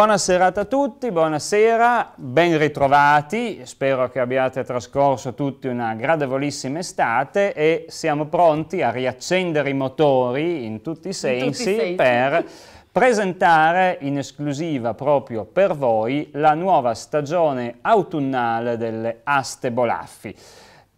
Buona serata a tutti, buonasera, ben ritrovati, spero che abbiate trascorso tutti una gradevolissima estate e siamo pronti a riaccendere i motori in tutti i sensi, tutti sensi. per presentare in esclusiva proprio per voi la nuova stagione autunnale delle aste Bolaffi.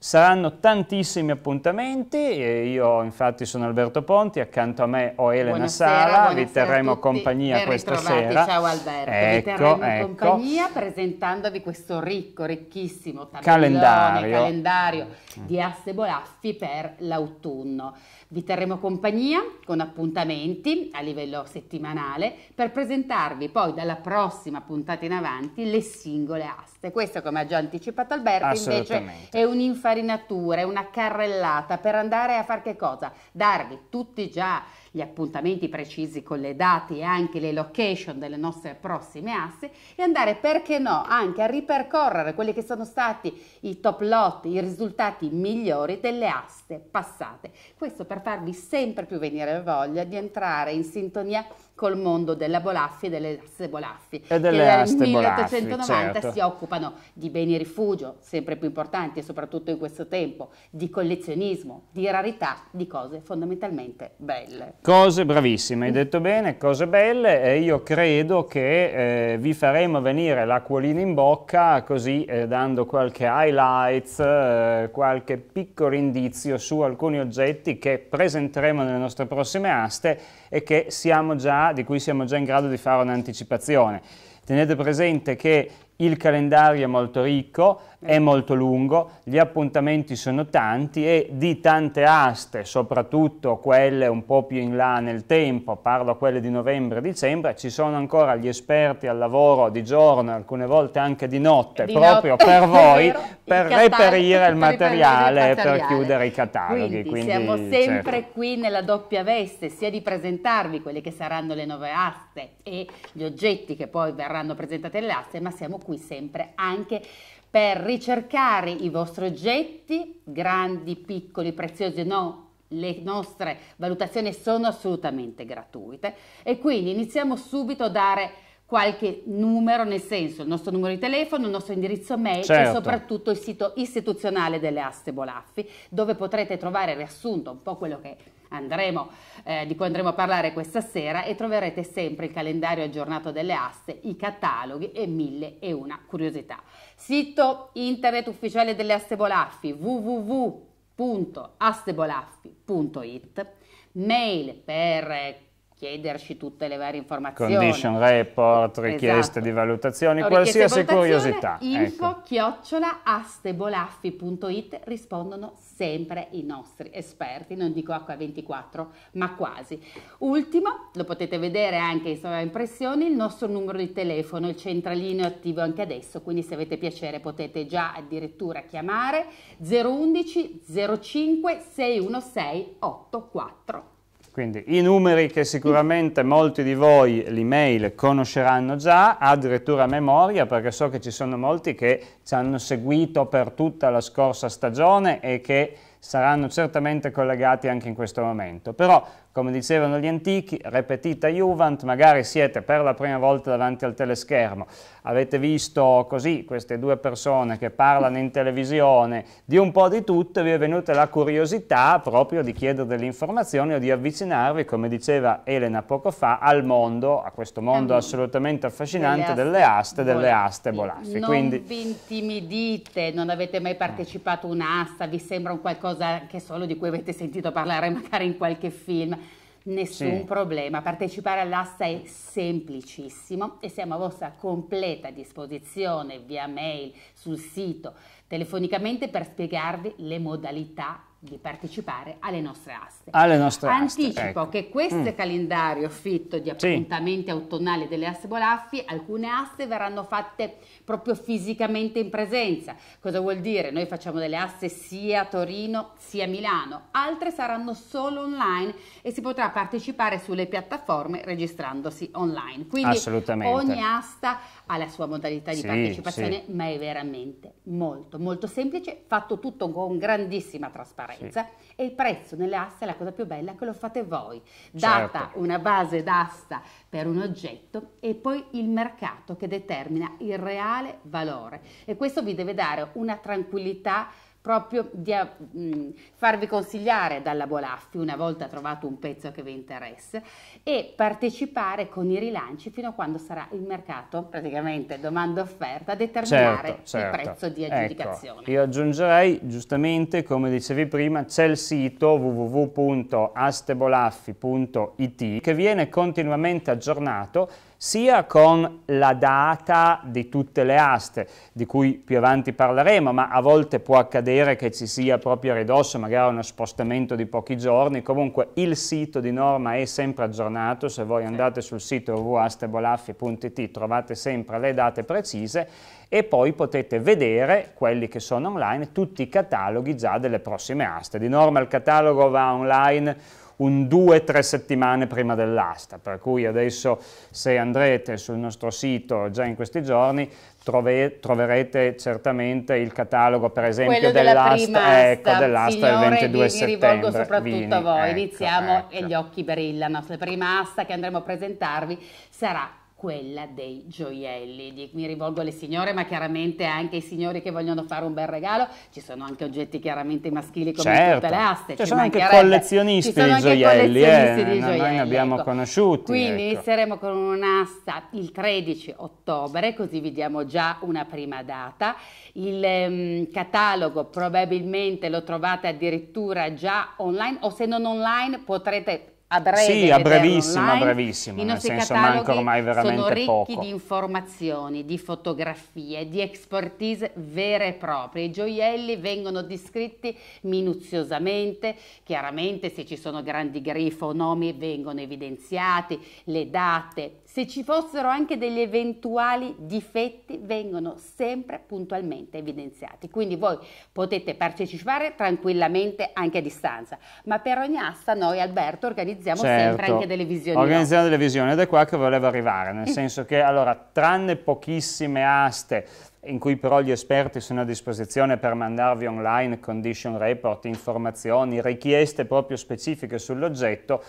Saranno tantissimi appuntamenti, e io infatti sono Alberto Ponti, accanto a me ho Elena buonasera, Sala, buonasera vi terremo compagnia questa sera. Ciao Alberto, ecco, vi terremo ecco. compagnia presentandovi questo ricco, ricchissimo calendario. calendario di asse Bolaffi per l'autunno. Vi terremo compagnia con appuntamenti a livello settimanale per presentarvi poi dalla prossima puntata in avanti le singole aste. Questo, come ha già anticipato Alberto, invece è un'infarinatura, è una carrellata per andare a far che cosa? Darvi tutti già gli appuntamenti precisi con le date e anche le location delle nostre prossime asse e andare perché no anche a ripercorrere quelli che sono stati i top lot, i risultati migliori delle aste passate. Questo per farvi sempre più venire voglia di entrare in sintonia col mondo della Bolaffi e delle aste Bolaffi, e delle che dal 1890 certo. si occupano di beni rifugio, sempre più importanti, soprattutto in questo tempo, di collezionismo, di rarità, di cose fondamentalmente belle. Cose bravissime, hai detto bene, cose belle e io credo che eh, vi faremo venire l'acquolina in bocca così eh, dando qualche highlights, eh, qualche piccolo indizio su alcuni oggetti che presenteremo nelle nostre prossime aste e che siamo già di cui siamo già in grado di fare un'anticipazione. Tenete presente che il calendario è molto ricco, è mm. molto lungo, gli appuntamenti sono tanti e di tante aste, soprattutto quelle un po' più in là nel tempo, parlo quelle di novembre e dicembre, ci sono ancora gli esperti al lavoro di giorno, alcune volte anche di notte, di proprio notte, per voi, vero, per il reperire il materiale e per chiudere i cataloghi. Quindi, quindi siamo sempre certo. qui nella doppia veste, sia di presentarvi quelle che saranno le nuove aste e gli oggetti che poi verranno presentati nelle aste, ma siamo qui qui sempre anche per ricercare i vostri oggetti, grandi, piccoli, preziosi no, le nostre valutazioni sono assolutamente gratuite e quindi iniziamo subito a dare qualche numero, nel senso il nostro numero di telefono, il nostro indirizzo mail certo. e soprattutto il sito istituzionale delle Aste Bolaffi, dove potrete trovare riassunto un po' quello che andremo, eh, di cui andremo a parlare questa sera e troverete sempre il calendario aggiornato delle aste, i cataloghi e mille e una curiosità. Sito internet ufficiale delle aste Bolaffi www.astebolaffi.it mail per chiederci tutte le varie informazioni. Condition report, esatto. richieste esatto. di valutazioni, no, qualsiasi curiosità. Info ecco. chiocciola astebolaffi.it rispondono sempre i nostri esperti, non dico H24, ma quasi. Ultimo, lo potete vedere anche in sovraimpressioni, il nostro numero di telefono, il centralino è attivo anche adesso, quindi se avete piacere potete già addirittura chiamare 011 05 616 84. Quindi i numeri che sicuramente molti di voi, l'email, conosceranno già, addirittura a memoria, perché so che ci sono molti che ci hanno seguito per tutta la scorsa stagione e che saranno certamente collegati anche in questo momento. Però come dicevano gli antichi, repetita Juvent, magari siete per la prima volta davanti al teleschermo, avete visto così queste due persone che parlano in televisione di un po' di tutto, vi è venuta la curiosità proprio di chiedere delle informazioni o di avvicinarvi, come diceva Elena poco fa, al mondo, a questo mondo assolutamente affascinante delle aste, delle aste bolaffi. Non Quindi, vi intimidite, non avete mai partecipato a un'asta, vi sembra un qualcosa che solo di cui avete sentito parlare magari in qualche film nessun sì. problema. Partecipare all'asta è semplicissimo e siamo a vostra completa disposizione via mail, sul sito, telefonicamente per spiegarvi le modalità di partecipare alle nostre aste. Alle nostre Anticipo aste, ecco. che questo mm. calendario fitto di appuntamenti sì. autunnali delle aste Bolaffi, alcune aste verranno fatte proprio fisicamente in presenza. Cosa vuol dire? Noi facciamo delle aste sia a Torino sia a Milano, altre saranno solo online e si potrà partecipare sulle piattaforme registrandosi online. Quindi ogni asta ha la sua modalità di sì, partecipazione, sì. ma è veramente molto molto semplice, fatto tutto con grandissima trasparenza trasparenza sì. e il prezzo nelle aste è la cosa più bella che lo fate voi. Certo. Data certo. una base d'asta per un oggetto e poi il mercato che determina il reale valore e questo vi deve dare una tranquillità proprio di eh, mh, farvi consigliare dalla Bolaffi una volta trovato un pezzo che vi interessa e partecipare con i rilanci fino a quando sarà il mercato, praticamente domanda-offerta, a determinare certo, certo. il prezzo di ecco, aggiudicazione. Ecco, io aggiungerei, giustamente, come dicevi prima, c'è il sito www.astebolaffi.it che viene continuamente aggiornato sia con la data di tutte le aste, di cui più avanti parleremo, ma a volte può accadere che ci sia proprio a ridosso, magari uno spostamento di pochi giorni, comunque il sito di norma è sempre aggiornato, se voi andate sul sito www.astebolaffi.it trovate sempre le date precise e poi potete vedere quelli che sono online, tutti i cataloghi già delle prossime aste. Di norma il catalogo va online un 2-3 settimane prima dell'asta, per cui adesso se andrete sul nostro sito già in questi giorni trove, troverete certamente il catalogo per esempio dell'asta ecco, dell del 22 vi, settembre. Mi rivolgo soprattutto Vini, a voi, ecco, iniziamo ecco. e gli occhi brillano, la prima asta che andremo a presentarvi sarà quella dei gioielli. Mi rivolgo alle signore, ma chiaramente anche ai signori che vogliono fare un bel regalo. Ci sono anche oggetti chiaramente maschili come certo. tutte le aste. Ci, cioè, ci sono anche collezionisti ci sono di gioielli, collezionisti eh, di gioielli. noi ne abbiamo ecco. conosciuti. Quindi ecco. inizieremo con un'asta il 13 ottobre, così vi diamo già una prima data. Il um, catalogo probabilmente lo trovate addirittura già online o se non online potrete a breve sì, a brevissimo, online. a brevissimo, I nel senso manca ormai veramente sono ricchi poco. di informazioni, di fotografie, di expertise vere e proprie. I gioielli vengono descritti minuziosamente, chiaramente se ci sono grandi grifo o nomi vengono evidenziati, le date, se ci fossero anche degli eventuali difetti vengono sempre puntualmente evidenziati. Quindi voi potete partecipare tranquillamente anche a distanza, ma per ogni asta noi Alberto organizziamo certo. sempre anche delle visioni. Organizziamo delle visioni ed è qua che volevo arrivare, nel eh. senso che allora tranne pochissime aste in cui però gli esperti sono a disposizione per mandarvi online condition report, informazioni, richieste proprio specifiche sull'oggetto,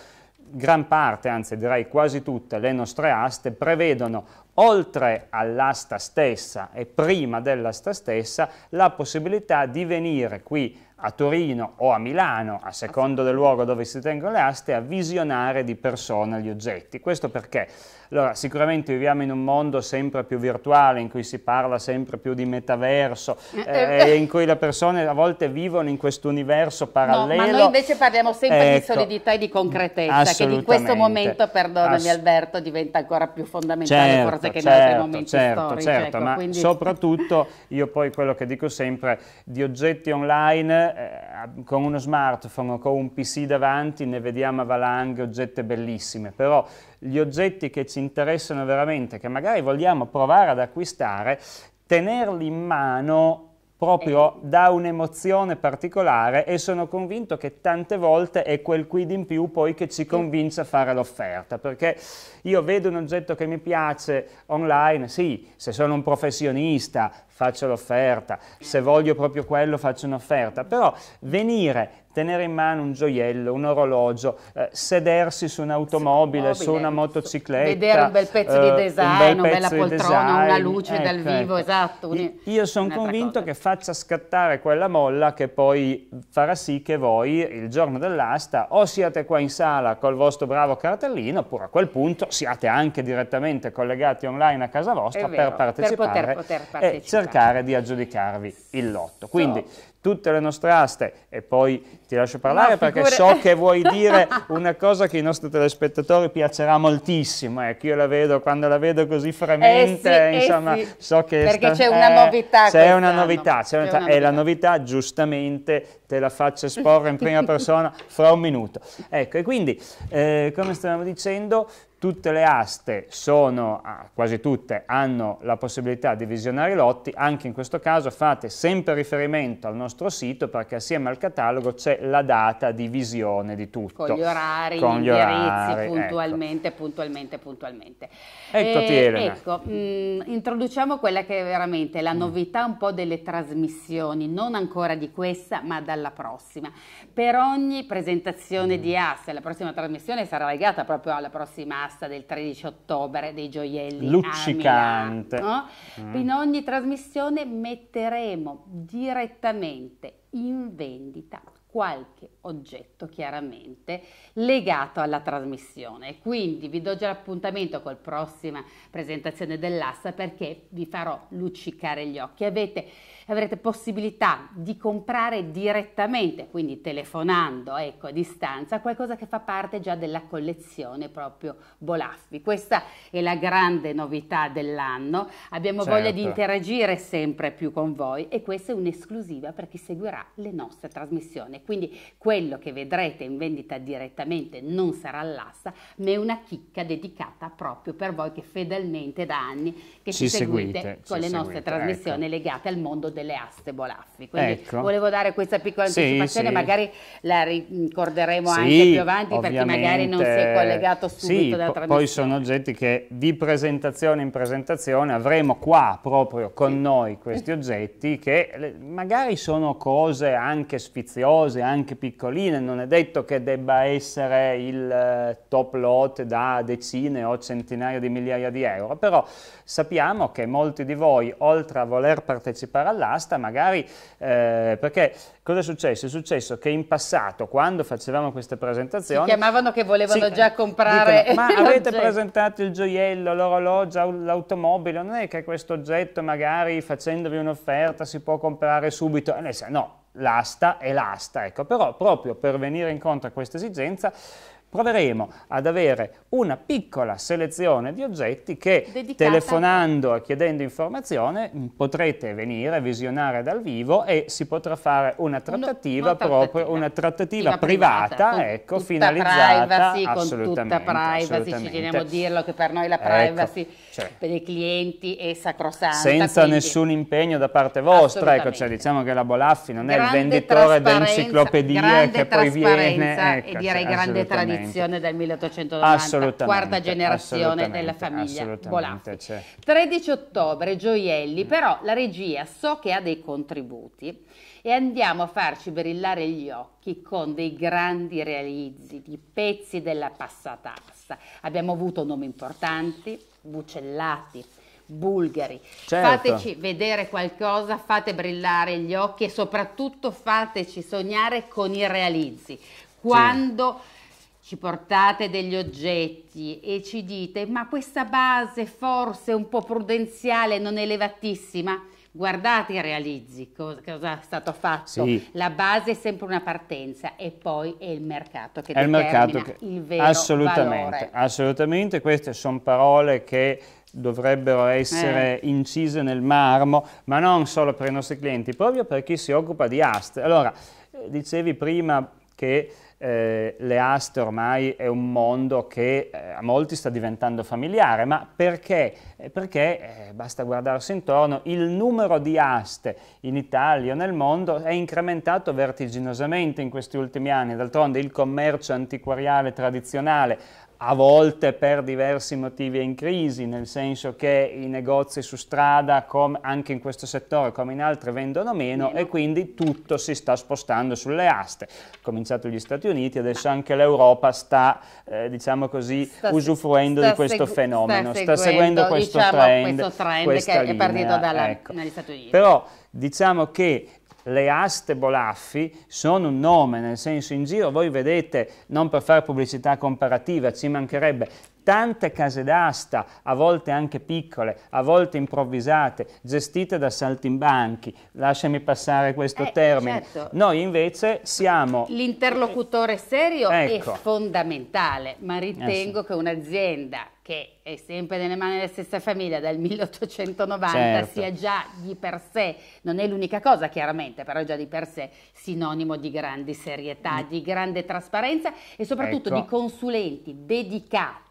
gran parte, anzi direi quasi tutte, le nostre aste prevedono oltre all'asta stessa e prima dell'asta stessa la possibilità di venire qui a Torino o a Milano, a secondo del luogo dove si tengono le aste, a visionare di persona gli oggetti. Questo perché allora, sicuramente viviamo in un mondo sempre più virtuale, in cui si parla sempre più di metaverso, eh, eh, eh. in cui le persone a volte vivono in questo universo parallelo. No, ma noi invece parliamo sempre ecco, di solidità e di concretezza, che in questo momento, perdonami Alberto, diventa ancora più fondamentale certo, forse che certo, in altri momenti certo, storici. Certo, ecco, ma quindi... soprattutto io poi quello che dico sempre, di oggetti online eh, con uno smartphone o con un PC davanti ne vediamo a valanghe oggetti bellissime, però gli oggetti che ci interessano veramente, che magari vogliamo provare ad acquistare, tenerli in mano proprio eh. da un'emozione particolare e sono convinto che tante volte è quel quid in più poi che ci convince a fare l'offerta, perché io vedo un oggetto che mi piace online, sì, se sono un professionista faccio l'offerta, se voglio proprio quello faccio un'offerta, però venire, tenere in mano un gioiello, un orologio, eh, sedersi su un'automobile, su una motocicletta, vedere un bel pezzo di eh, design, un bel una bella poltrona, design, una luce ecco, dal vivo, ecco. esatto. Un, Io sono convinto cosa. che faccia scattare quella molla che poi farà sì che voi il giorno dell'asta o siate qua in sala col vostro bravo cartellino, oppure a quel punto siate anche direttamente collegati online a casa vostra vero, per partecipare. Per poter, poter partecipare cercare di aggiudicarvi il lotto. Quindi tutte le nostre aste e poi ti lascio parlare no, perché so che vuoi dire una cosa che ai nostri telespettatori piacerà moltissimo, ecco io la vedo quando la vedo così fremente, eh sì, insomma eh sì. so che... Perché c'è una eh, novità. C'è una novità, c'è una, novità. e la novità giustamente te la faccio esporre in prima persona fra un minuto. Ecco e quindi eh, come stavamo dicendo tutte le aste sono, ah, quasi tutte, hanno la possibilità di visionare i lotti, anche in questo caso fate sempre riferimento al nostro sito perché assieme al catalogo c'è la data di visione di tutto. Con gli orari, Con gli indirizzi, puntualmente, ecco. puntualmente, puntualmente. Eccoti eh, Ecco, mh, mm, introduciamo quella che è veramente la mm. novità un po' delle trasmissioni, non ancora di questa ma dalla prossima. Per ogni presentazione mm. di aste, la prossima trasmissione sarà legata proprio alla prossima aste, canasta del 13 ottobre dei gioielli luccicante. Milano, no? mm. In ogni trasmissione metteremo direttamente in vendita qualche oggetto chiaramente legato alla trasmissione. Quindi vi do già l'appuntamento col prossima presentazione dell'asta perché vi farò luccicare gli occhi. Avete, avrete possibilità di comprare direttamente, quindi telefonando ecco, a distanza, qualcosa che fa parte già della collezione proprio Bolaffi. Questa è la grande novità dell'anno. Abbiamo certo. voglia di certo. interagire sempre più con voi e questa è un'esclusiva per chi seguirà le nostre trasmissioni quindi quello che vedrete in vendita direttamente non sarà l'assa, ma è una chicca dedicata proprio per voi che fedelmente da anni ci, ci, seguite, seguite con ci le nostre seguite, trasmissioni ecco. legate al mondo delle aste bolaffi. Quindi ecco. volevo dare questa piccola anticipazione, sì, sì. magari la ricorderemo sì, anche più avanti perché magari non si è collegato subito dalla trasmissione. Poi sono oggetti che di presentazione in presentazione avremo qua proprio con noi questi oggetti che magari sono cose anche sfiziose cose anche piccoline, non è detto che debba essere il eh, top lot da decine o centinaia di migliaia di euro, però sappiamo che molti di voi, oltre a voler partecipare all'asta, magari, eh, perché cosa è successo? È successo che in passato, quando facevamo queste presentazioni... Si chiamavano che volevano si, già comprare... Dicono, ma avete presentato il gioiello, l'orologio, l'automobile, non è che questo oggetto magari facendovi un'offerta si può comprare subito? Eh, no, l'asta è l'asta, ecco, però proprio per venire incontro a questa esigenza proveremo ad avere una piccola selezione di oggetti che Dedicata. telefonando e chiedendo informazione potrete venire a visionare dal vivo e si potrà fare una trattativa, una, trattativa. proprio una trattativa Tiva privata, privata ecco, finalizzata privacy, assolutamente, con tutta privacy, assolutamente. ci teniamo a dirlo che per noi la ecco, privacy ecco, cioè, per i clienti è sacrosanta. Senza quindi. nessun impegno da parte vostra, ecco, cioè, diciamo che la Bolaffi non grande è il venditore di enciclopedie che poi viene. Ecco, e direi cioè, grande tradizione generazione del 1890, quarta generazione della famiglia Bolaffi. Sì. 13 ottobre, Gioielli, però la regia so che ha dei contributi e andiamo a farci brillare gli occhi con dei grandi realizzi di pezzi della passatassa. Abbiamo avuto nomi importanti, Bucellati, Bulgari. Certo. Fateci vedere qualcosa, fate brillare gli occhi e soprattutto fateci sognare con i realizzi. Quando sì ci portate degli oggetti e ci dite ma questa base forse un po' prudenziale, non elevatissima, guardate i realizzi cosa, cosa è stato fatto. Sì. La base è sempre una partenza e poi è il mercato che è il mercato che, il vero assolutamente, valore. Assolutamente, queste sono parole che dovrebbero essere eh. incise nel marmo, ma non solo per i nostri clienti, proprio per chi si occupa di aste. Allora, eh, dicevi prima che eh, le aste ormai è un mondo che eh, a molti sta diventando familiare, ma perché? Eh, perché, eh, basta guardarsi intorno, il numero di aste in Italia o nel mondo è incrementato vertiginosamente in questi ultimi anni, d'altronde il commercio antiquariale tradizionale a volte per diversi motivi è in crisi, nel senso che i negozi su strada, come anche in questo settore come in altri, vendono meno e quindi tutto si sta spostando sulle aste. Cominciato gli Stati Uniti, adesso anche l'Europa sta, eh, diciamo così, sta, usufruendo sta di questo fenomeno, sta seguendo, sta seguendo questo, diciamo, trend, questo trend che linea, è partito dalla, ecco. dagli Stati Uniti. Però diciamo che le aste Bolaffi sono un nome, nel senso in giro voi vedete, non per fare pubblicità comparativa, ci mancherebbe, tante case d'asta, a volte anche piccole, a volte improvvisate, gestite da saltimbanchi, lasciami passare questo eh, termine. Certo. Noi invece siamo... L'interlocutore serio ecco. è fondamentale, ma ritengo eh sì. che un'azienda che è sempre nelle mani della stessa famiglia dal 1890 certo. sia già di per sé, non è l'unica cosa chiaramente, però è già di per sé sinonimo di grande serietà, mm. di grande trasparenza e soprattutto ecco. di consulenti dedicati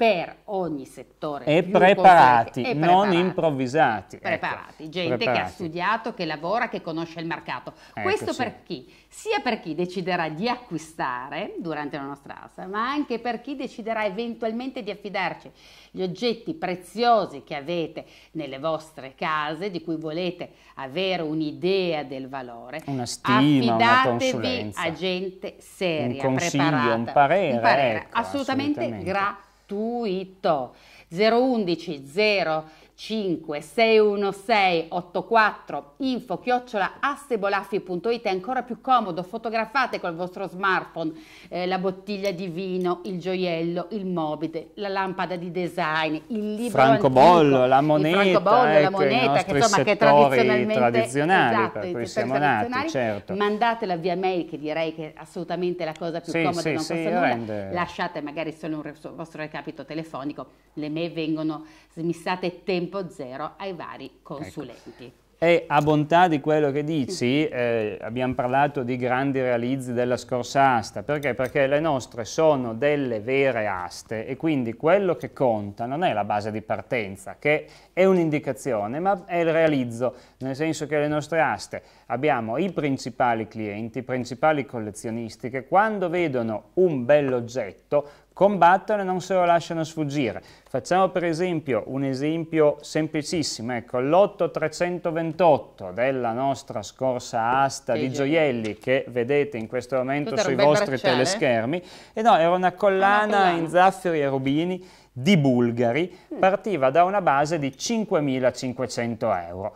per ogni settore. E preparati, e preparati, non improvvisati. Ecco. Preparati, ecco, gente preparati. che ha studiato, che lavora, che conosce il mercato. Ecco, Questo sì. per chi? Sia per chi deciderà di acquistare durante la nostra asta, ma anche per chi deciderà eventualmente di affidarci gli oggetti preziosi che avete nelle vostre case, di cui volete avere un'idea del valore. Una stima, Affidatevi una consulenza. a gente seria, un consiglio, preparata. Un parere, un parere ecco, assolutamente, assolutamente. gratuito gratuito 011 0 56168 info chiocciola assebolaffi.it è ancora più comodo fotografate col vostro smartphone eh, la bottiglia di vino il gioiello il mobile la lampada di design il libro francobollo la moneta francobollo ecco, la moneta che insomma che tradizionalmente tradizionali esatto, per cui siamo nati certo mandatela via mail che direi che è assolutamente la cosa più sì, comoda sì, non sì, costa nulla rende. lasciate magari solo un vostro recapito telefonico le mail vengono smissate tempo zero ai vari consulenti. Ecco. E a bontà di quello che dici, eh, abbiamo parlato di grandi realizzi della scorsa asta, perché? Perché le nostre sono delle vere aste e quindi quello che conta non è la base di partenza, che è un'indicazione, ma è il realizzo, nel senso che le nostre aste abbiamo i principali clienti, i principali collezionisti che quando vedono un bell'oggetto combattono e non se lo lasciano sfuggire. Facciamo per esempio un esempio semplicissimo, ecco, lotto 328 della nostra scorsa asta che di gioielli che vedete in questo momento Tutto sui vostri bracciale. teleschermi, e eh no, era una collana in zaffiri e rubini di bulgari, mm. partiva da una base di 5.500 euro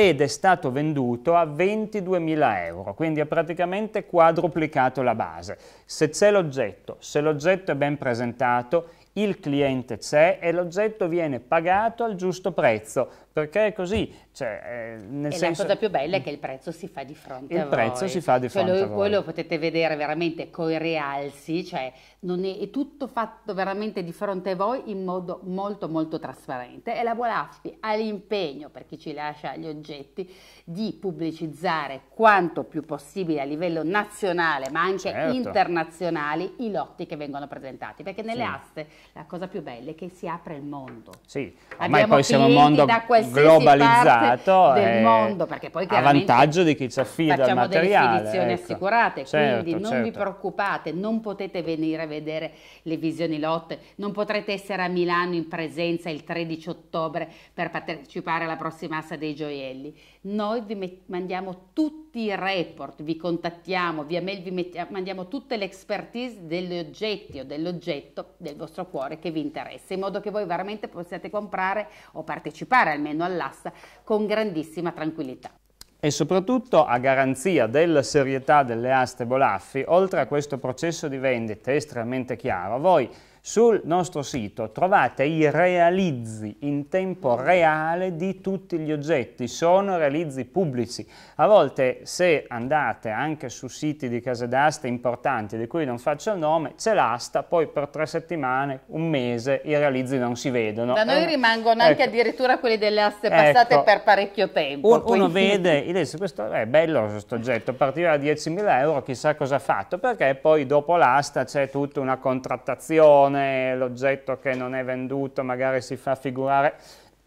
ed è stato venduto a 22.000 euro, quindi ha praticamente quadruplicato la base. Se c'è l'oggetto, se l'oggetto è ben presentato, il cliente c'è e l'oggetto viene pagato al giusto prezzo, perché è così. Cioè, eh, e senso... la cosa più bella è che il prezzo si fa di fronte a voi. Il prezzo si fa di cioè, fronte lo, a voi. Voi lo potete vedere veramente coi rialzi, cioè non è, è, tutto fatto veramente di fronte a voi in modo molto molto trasparente e la Buolaffi ha l'impegno per chi ci lascia gli oggetti di pubblicizzare quanto più possibile a livello nazionale ma anche certo. internazionale i lotti che vengono presentati perché nelle sì. aste la cosa più bella è che si apre il mondo sì ormai Abbiamo poi siamo un mondo globalizzato del mondo perché poi a vantaggio di chi ci affida il materiale facciamo delle spedizioni ecco. assicurate certo, quindi non certo. vi preoccupate non potete venire vedere le visioni lotte. Non potrete essere a Milano in presenza il 13 ottobre per partecipare alla prossima Assa dei Gioielli. Noi vi mandiamo tutti i report, vi contattiamo, via mail vi mandiamo tutte le expertise degli oggetti o dell'oggetto del vostro cuore che vi interessa, in modo che voi veramente possiate comprare o partecipare almeno all'assa con grandissima tranquillità e soprattutto a garanzia della serietà delle aste Bolaffi, oltre a questo processo di vendita estremamente chiaro, voi sul nostro sito trovate i realizzi in tempo reale di tutti gli oggetti, sono realizzi pubblici. A volte se andate anche su siti di case d'asta importanti di cui non faccio il nome, c'è l'asta, poi per tre settimane, un mese, i realizzi non si vedono. Da noi eh, rimangono ecco, anche addirittura quelli delle aste passate ecco, per parecchio tempo. Un, uno vede dice questo è bello questo oggetto, partiva da 10.000 euro, chissà cosa ha fatto, perché poi dopo l'asta c'è tutta una contrattazione, è l'oggetto che non è venduto, magari si fa figurare,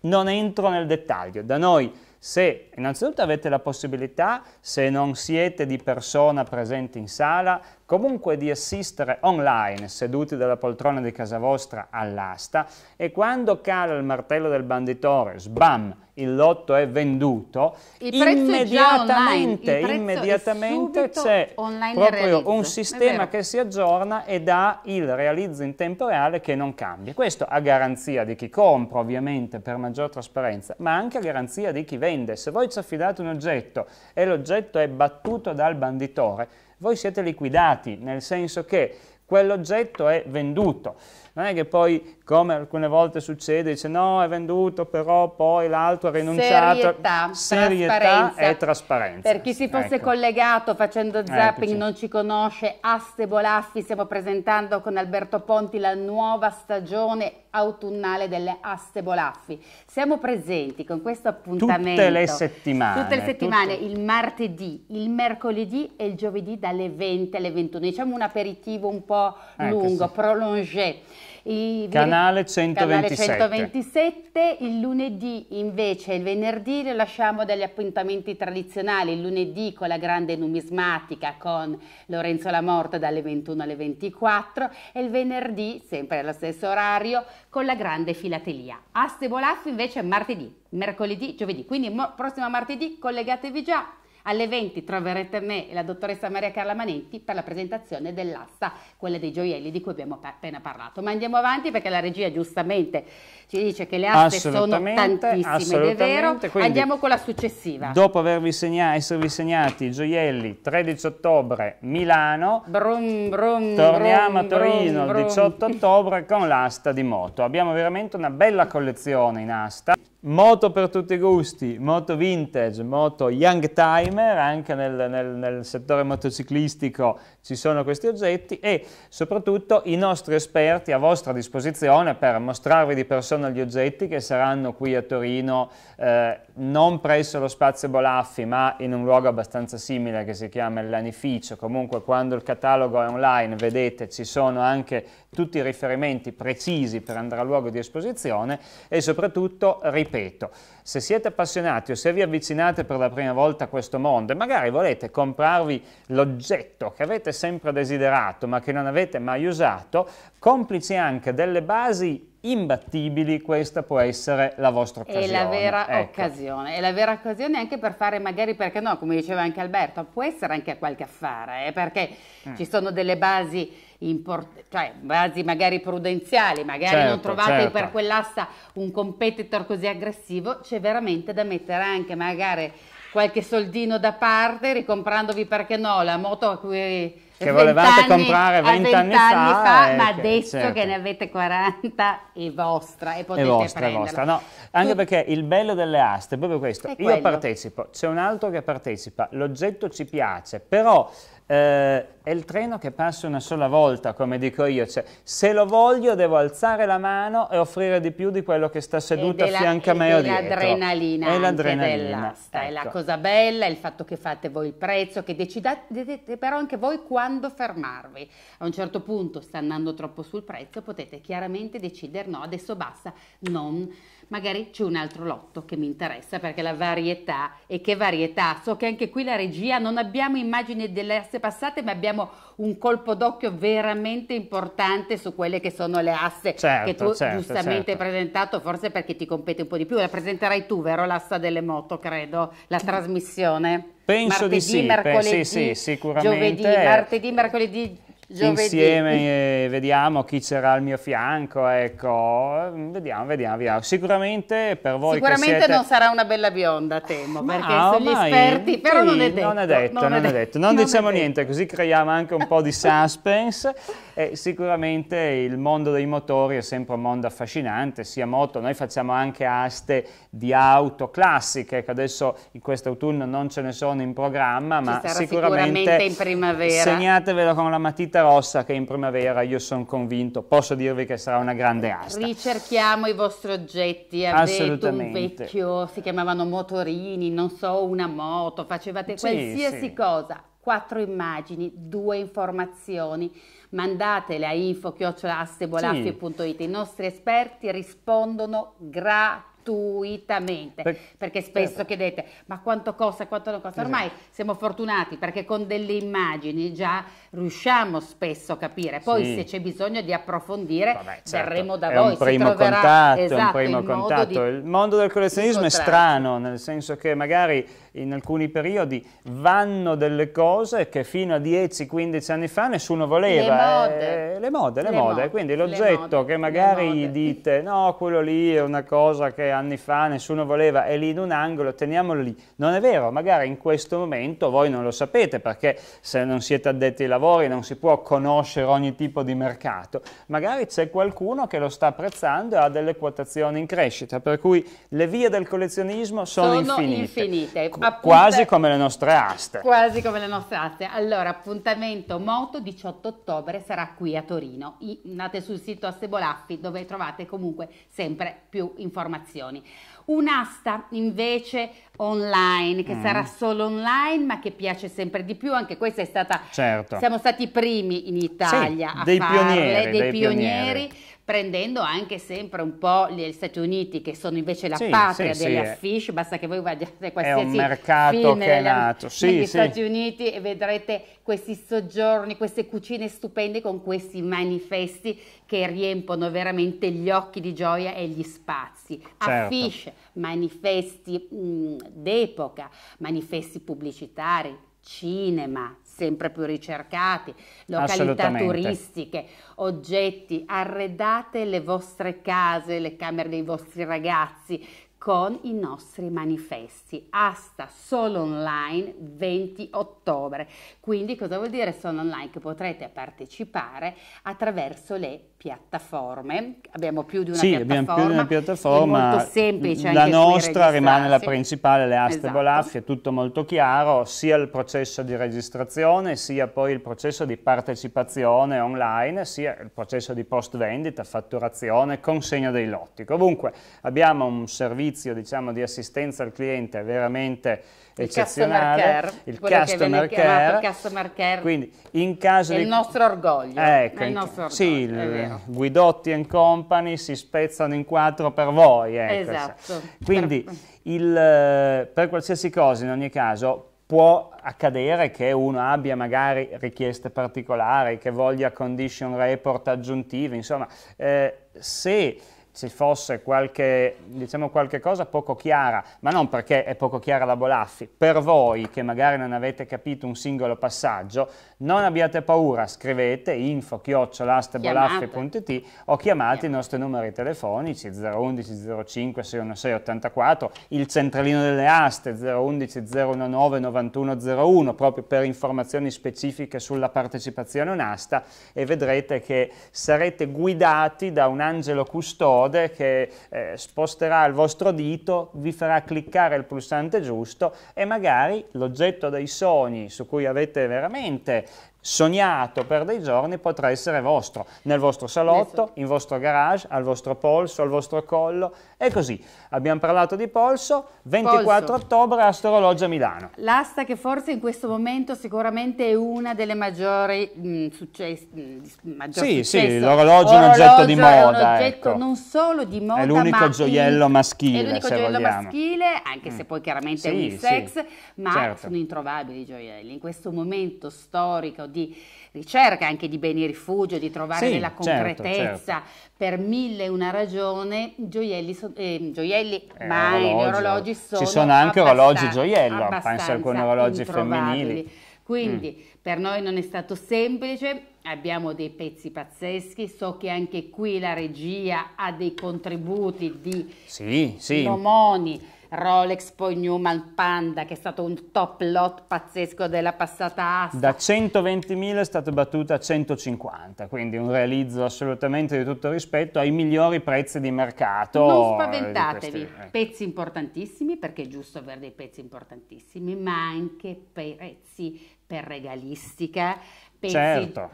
non entro nel dettaglio. Da noi, se innanzitutto avete la possibilità, se non siete di persona presenti in sala, comunque di assistere online, seduti dalla poltrona di casa vostra all'asta, e quando cala il martello del banditore, sbam, il lotto è venduto, il immediatamente, immediatamente c'è proprio realizza. un sistema che si aggiorna e dà il realizzo in tempo reale che non cambia. Questo a garanzia di chi compra ovviamente per maggior trasparenza, ma anche a garanzia di chi vende. Se voi ci affidate un oggetto e l'oggetto è battuto dal banditore, voi siete liquidati, nel senso che quell'oggetto è venduto. Non è che poi, come alcune volte succede, dice no, è venduto, però poi l'altro ha rinunciato. Serietà, Serietà trasparenza. e trasparenza. Per chi si fosse ecco. collegato facendo eh, zapping, ecco. non ci conosce, Aste Bolaffi, stiamo presentando con Alberto Ponti la nuova stagione autunnale delle Aste Bolaffi. Siamo presenti con questo appuntamento. Tutte le settimane. Tutte le settimane, tutto. il martedì, il mercoledì e il giovedì dalle 20 alle 21. Diciamo un aperitivo un po' lungo, sì. prolongé. I, canale 127. Canale 127, il lunedì invece, il venerdì lo lasciamo dagli appuntamenti tradizionali, il lunedì con la grande numismatica con Lorenzo Lamorta dalle 21 alle 24 e il venerdì, sempre allo stesso orario, con la grande filatelia. Aste Bolaffi invece martedì, mercoledì, giovedì, quindi prossimo martedì collegatevi già alle 20 troverete me e la dottoressa Maria Carla Manetti per la presentazione dell'asta, quella dei gioielli di cui abbiamo appena parlato. Ma andiamo avanti perché la regia giustamente ci dice che le aste sono tantissime, ed è vero. Quindi, andiamo con la successiva. Dopo avervi segna esservi segnati i gioielli 13 ottobre Milano, brum, brum, torniamo brum, a Torino il 18 ottobre con l'asta di moto. Abbiamo veramente una bella collezione in asta moto per tutti i gusti, moto vintage, moto young timer, anche nel, nel, nel, settore motociclistico ci sono questi oggetti e soprattutto i nostri esperti a vostra disposizione per mostrarvi di persona gli oggetti che saranno qui a Torino, eh, non presso lo spazio Bolaffi ma in un luogo abbastanza simile che si chiama il Lanificio, comunque quando il catalogo è online vedete ci sono anche tutti i riferimenti precisi per andare al luogo di esposizione e soprattutto ripeto, se siete appassionati o se vi avvicinate per la prima volta a questo mondo e magari volete comprarvi l'oggetto che avete sempre desiderato ma che non avete mai usato, complici anche delle basi imbattibili, questa può essere la vostra occasione. È la vera ecco. occasione, è la vera occasione anche per fare magari, perché no, come diceva anche Alberto, può essere anche qualche affare, eh, perché mm. ci sono delle basi Import- cioè basi magari prudenziali, magari certo, non trovate certo. per quell'asta un competitor così aggressivo, c'è veramente da mettere anche magari qualche soldino da parte, ricomprandovi perché no la moto a cui che volevate comprare 20 eh, anni, anni fa, fa ma eh, adesso certo. che ne avete 40 è vostra e potete è vostra, è vostra. No, anche tu... perché il bello delle aste è proprio questo, è io partecipo, c'è un altro che partecipa, l'oggetto ci piace, però eh, è il treno che passa una sola volta, come dico io, cioè, se lo voglio devo alzare la mano e offrire di più di quello che sta seduto a fianco a me o dietro. L'adrenalina è l'adrenalina. Ecco. È la ecco. cosa bella, il fatto che fate voi il prezzo, che decidete però anche voi quando fermarvi. A un certo punto sta andando troppo sul prezzo, potete chiaramente decidere no, adesso basta, non magari c'è un altro lotto che mi interessa perché la varietà e che varietà. So che anche qui la regia non abbiamo immagini delle aste passate, ma abbiamo un colpo d'occhio veramente importante su quelle che sono le aste certo, che tu certo, giustamente certo. hai presentato, forse perché ti compete un po' di più. La presenterai tu, vero? L'asta delle moto, credo, la trasmissione. Penso martedì, di sì, mercoledì, sì, sì, sicuramente. Giovedì, martedì, mercoledì, Giovedì. insieme eh, vediamo chi c'era al mio fianco, ecco, vediamo, vediamo, vediamo. Sicuramente per voi Sicuramente siete... non sarà una bella bionda, temo, ma perché no, sono gli esperti, però sì, non è detto. Non è detto, non, non, è detto. Detto. non, non diciamo niente, così creiamo anche un po' di suspense. E sicuramente il mondo dei motori è sempre un mondo affascinante, sia moto, noi facciamo anche aste di auto classiche, che adesso in quest'autunno non ce ne sono in programma, ma sicuramente, sicuramente in primavera. segnatevelo con la matita rossa che in primavera io sono convinto, posso dirvi che sarà una grande eh, asta. Ricerchiamo i vostri oggetti, eh, avete un vecchio, si chiamavano motorini, non so, una moto, facevate qualsiasi sì. cosa. Quattro immagini, due informazioni, mandatele a info-assebolaffio.it, sì. i nostri esperti rispondono gratuitamente gratuitamente, per, perché spesso certo. chiedete ma quanto costa, quanto non costa, ormai esatto. siamo fortunati perché con delle immagini già riusciamo spesso a capire, poi sì. se c'è bisogno di approfondire Vabbè, certo. verremo da è voi, un primo troverà, contatto, esatto, un primo il contatto. il mondo del collezionismo è strano, nel senso che magari in alcuni periodi vanno delle cose che fino a 10-15 anni fa nessuno voleva. Le eh, mode. Eh, le mode, le, le mode. mode. Quindi l'oggetto che magari dite no, quello lì è una cosa che anni fa nessuno voleva, è lì in un angolo, teniamolo lì. Non è vero, magari in questo momento voi non lo sapete perché se non siete addetti ai lavori non si può conoscere ogni tipo di mercato. Magari c'è qualcuno che lo sta apprezzando e ha delle quotazioni in crescita, per cui le vie del collezionismo sono, sono infinite. infinite. Appunta... Quasi come le nostre aste. Quasi come le nostre aste. Allora, appuntamento moto 18 ottobre sarà qui a Torino. Andate sul sito Astebolaffi dove trovate comunque sempre più informazioni. Un'asta invece online, che mm. sarà solo online, ma che piace sempre di più. Anche questa è stata. Certo. Siamo stati i primi in Italia sì, a dei farle, pionieri, dei, dei pionieri. pionieri prendendo anche sempre un po' gli Stati Uniti che sono invece la sì, patria sì, della sì, fish, basta che voi guardiate qualsiasi è un mercato che è nato. sì, Negli, negli Stati Uniti e vedrete questi soggiorni, queste cucine stupende con questi manifesti che riempono veramente gli occhi di gioia e gli spazi. Certo. Affiche, manifesti mh, mm, d'epoca, manifesti pubblicitari, cinema, sempre più ricercati, località turistiche, oggetti, arredate le vostre case, le camere dei vostri ragazzi, con i nostri manifesti. Asta solo online 20 ottobre. Quindi cosa vuol dire solo online? Che potrete partecipare attraverso le piattaforme. Abbiamo più di una sì, piattaforma. abbiamo più di una piattaforma. È molto semplice. La nostra rimane la principale, le aste esatto. Bolaffi, è tutto molto chiaro, sia il processo di registrazione, sia poi il processo di partecipazione online, sia il processo di post vendita, fatturazione, consegna dei lotti. Comunque abbiamo un servizio servizio diciamo, di assistenza al cliente è veramente il eccezionale. Care, il customer care. customer care. Quindi in caso è di... il nostro orgoglio. Eh, ecco, il nostro orgoglio, sì, il Guidotti and Company si spezzano in quattro per voi. Ecco. Esatto. Quindi per... Il, eh, per qualsiasi cosa, in ogni caso, può accadere che uno abbia magari richieste particolari, che voglia condition report aggiuntive, insomma, eh, se ci fosse qualche, diciamo qualche cosa poco chiara, ma non perché è poco chiara la Bolaffi, per voi che magari non avete capito un singolo passaggio, non abbiate paura, scrivete info chiocciolastebolaffi.it o chiamate i nostri numeri telefonici 011 05 616 84, il centralino delle aste 011 019 9101 proprio per informazioni specifiche sulla partecipazione a un'asta e vedrete che sarete guidati da un angelo custode code che eh, sposterà il vostro dito, vi farà cliccare il pulsante giusto e magari l'oggetto dei sogni su cui avete veramente sognato per dei giorni potrà essere vostro, nel vostro salotto, in vostro garage, al vostro polso, al vostro collo e così. Abbiamo parlato di polso, 24 polso. ottobre Astrologia Milano. L'asta che forse in questo momento sicuramente è una delle maggiori mh, successi, mh, maggior Sì, successo. sì, l'orologio è un oggetto di moda, È un oggetto ecco. non solo di moda, È l'unico ma gioiello in, maschile, È l'unico gioiello vogliamo. maschile, anche mm. se poi chiaramente sì, è un sex, sì. ma certo. sono introvabili i gioielli. In questo momento storico di ricerca anche di beni rifugio, di trovare sì, nella concretezza certo, certo. per mille e una ragione, gioielli, so, eh, gioielli eh, ma orologio. orologi sono Ci sono anche orologi gioiello, penso alcuni orologi femminili. Quindi mm. per noi non è stato semplice, abbiamo dei pezzi pazzeschi, so che anche qui la regia ha dei contributi di sì, sì. Domoni Rolex, poi Newman Panda che è stato un top lot pazzesco della passata asta. Da 120.000 è stata battuta a 150, quindi un realizzo assolutamente di tutto rispetto ai migliori prezzi di mercato. Non spaventatevi, questi, eh. pezzi importantissimi perché è giusto avere dei pezzi importantissimi, ma anche prezzi per regalistica, pezzi certo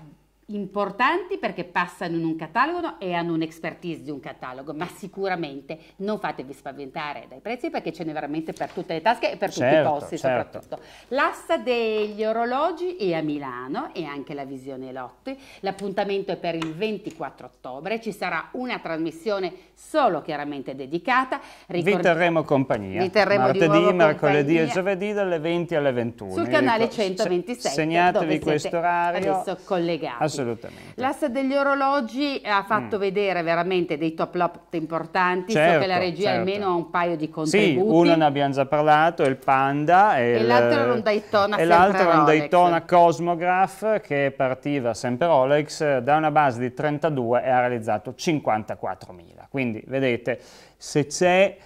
importanti perché passano in un catalogo e hanno un'expertise di un catalogo, ma sicuramente non fatevi spaventare dai prezzi perché ce n'è veramente per tutte le tasche e per certo, tutti i certo, posti certo. soprattutto. L'asta degli orologi è a Milano e anche la visione Lotti, l'appuntamento è per il 24 ottobre, ci sarà una trasmissione solo chiaramente dedicata. Ricord- vi terremo compagnia. Vi terremo martedì, mercoledì compagnia. e giovedì dalle 20 alle 21. Sul canale 126. Ecco, segnatevi questo orario. Adesso collegati. Assolutamente. L'asta degli orologi eh, ha fatto mm. vedere veramente dei top lot importanti, certo, so che la certo, regia certo. almeno ha un paio di contributi. Sì, uno ne abbiamo già parlato, il Panda. E, e l'altro era un Daytona E l'altro era un Daytona Cosmograph che partiva sempre Rolex da una base di 32 e ha realizzato 54.000. Quindi vedete, se c'è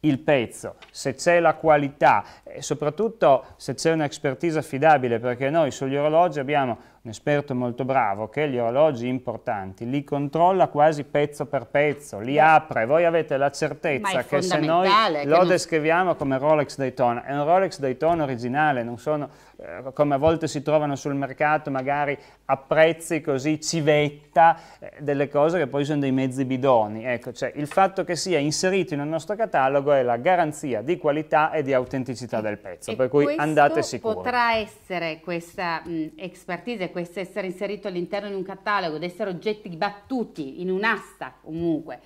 il pezzo, se c'è la qualità e soprattutto se c'è un'expertise affidabile, perché noi sugli orologi abbiamo un esperto molto bravo che gli orologi importanti li controlla quasi pezzo per pezzo, li apre, voi avete la certezza che se noi lo che non... descriviamo come Rolex Daytona, è un Rolex Daytona originale, non sono eh, come a volte si trovano sul mercato magari a prezzi così civetta, eh, delle cose che poi sono dei mezzi bidoni. Ecco, cioè, il fatto che sia inserito nel nostro catalogo è la garanzia di qualità e di autenticità del pezzo, per cui andate sicuri. Potrà essere questa mh, expertise, questo essere inserito all'interno di un catalogo, di essere oggetti battuti in un'asta comunque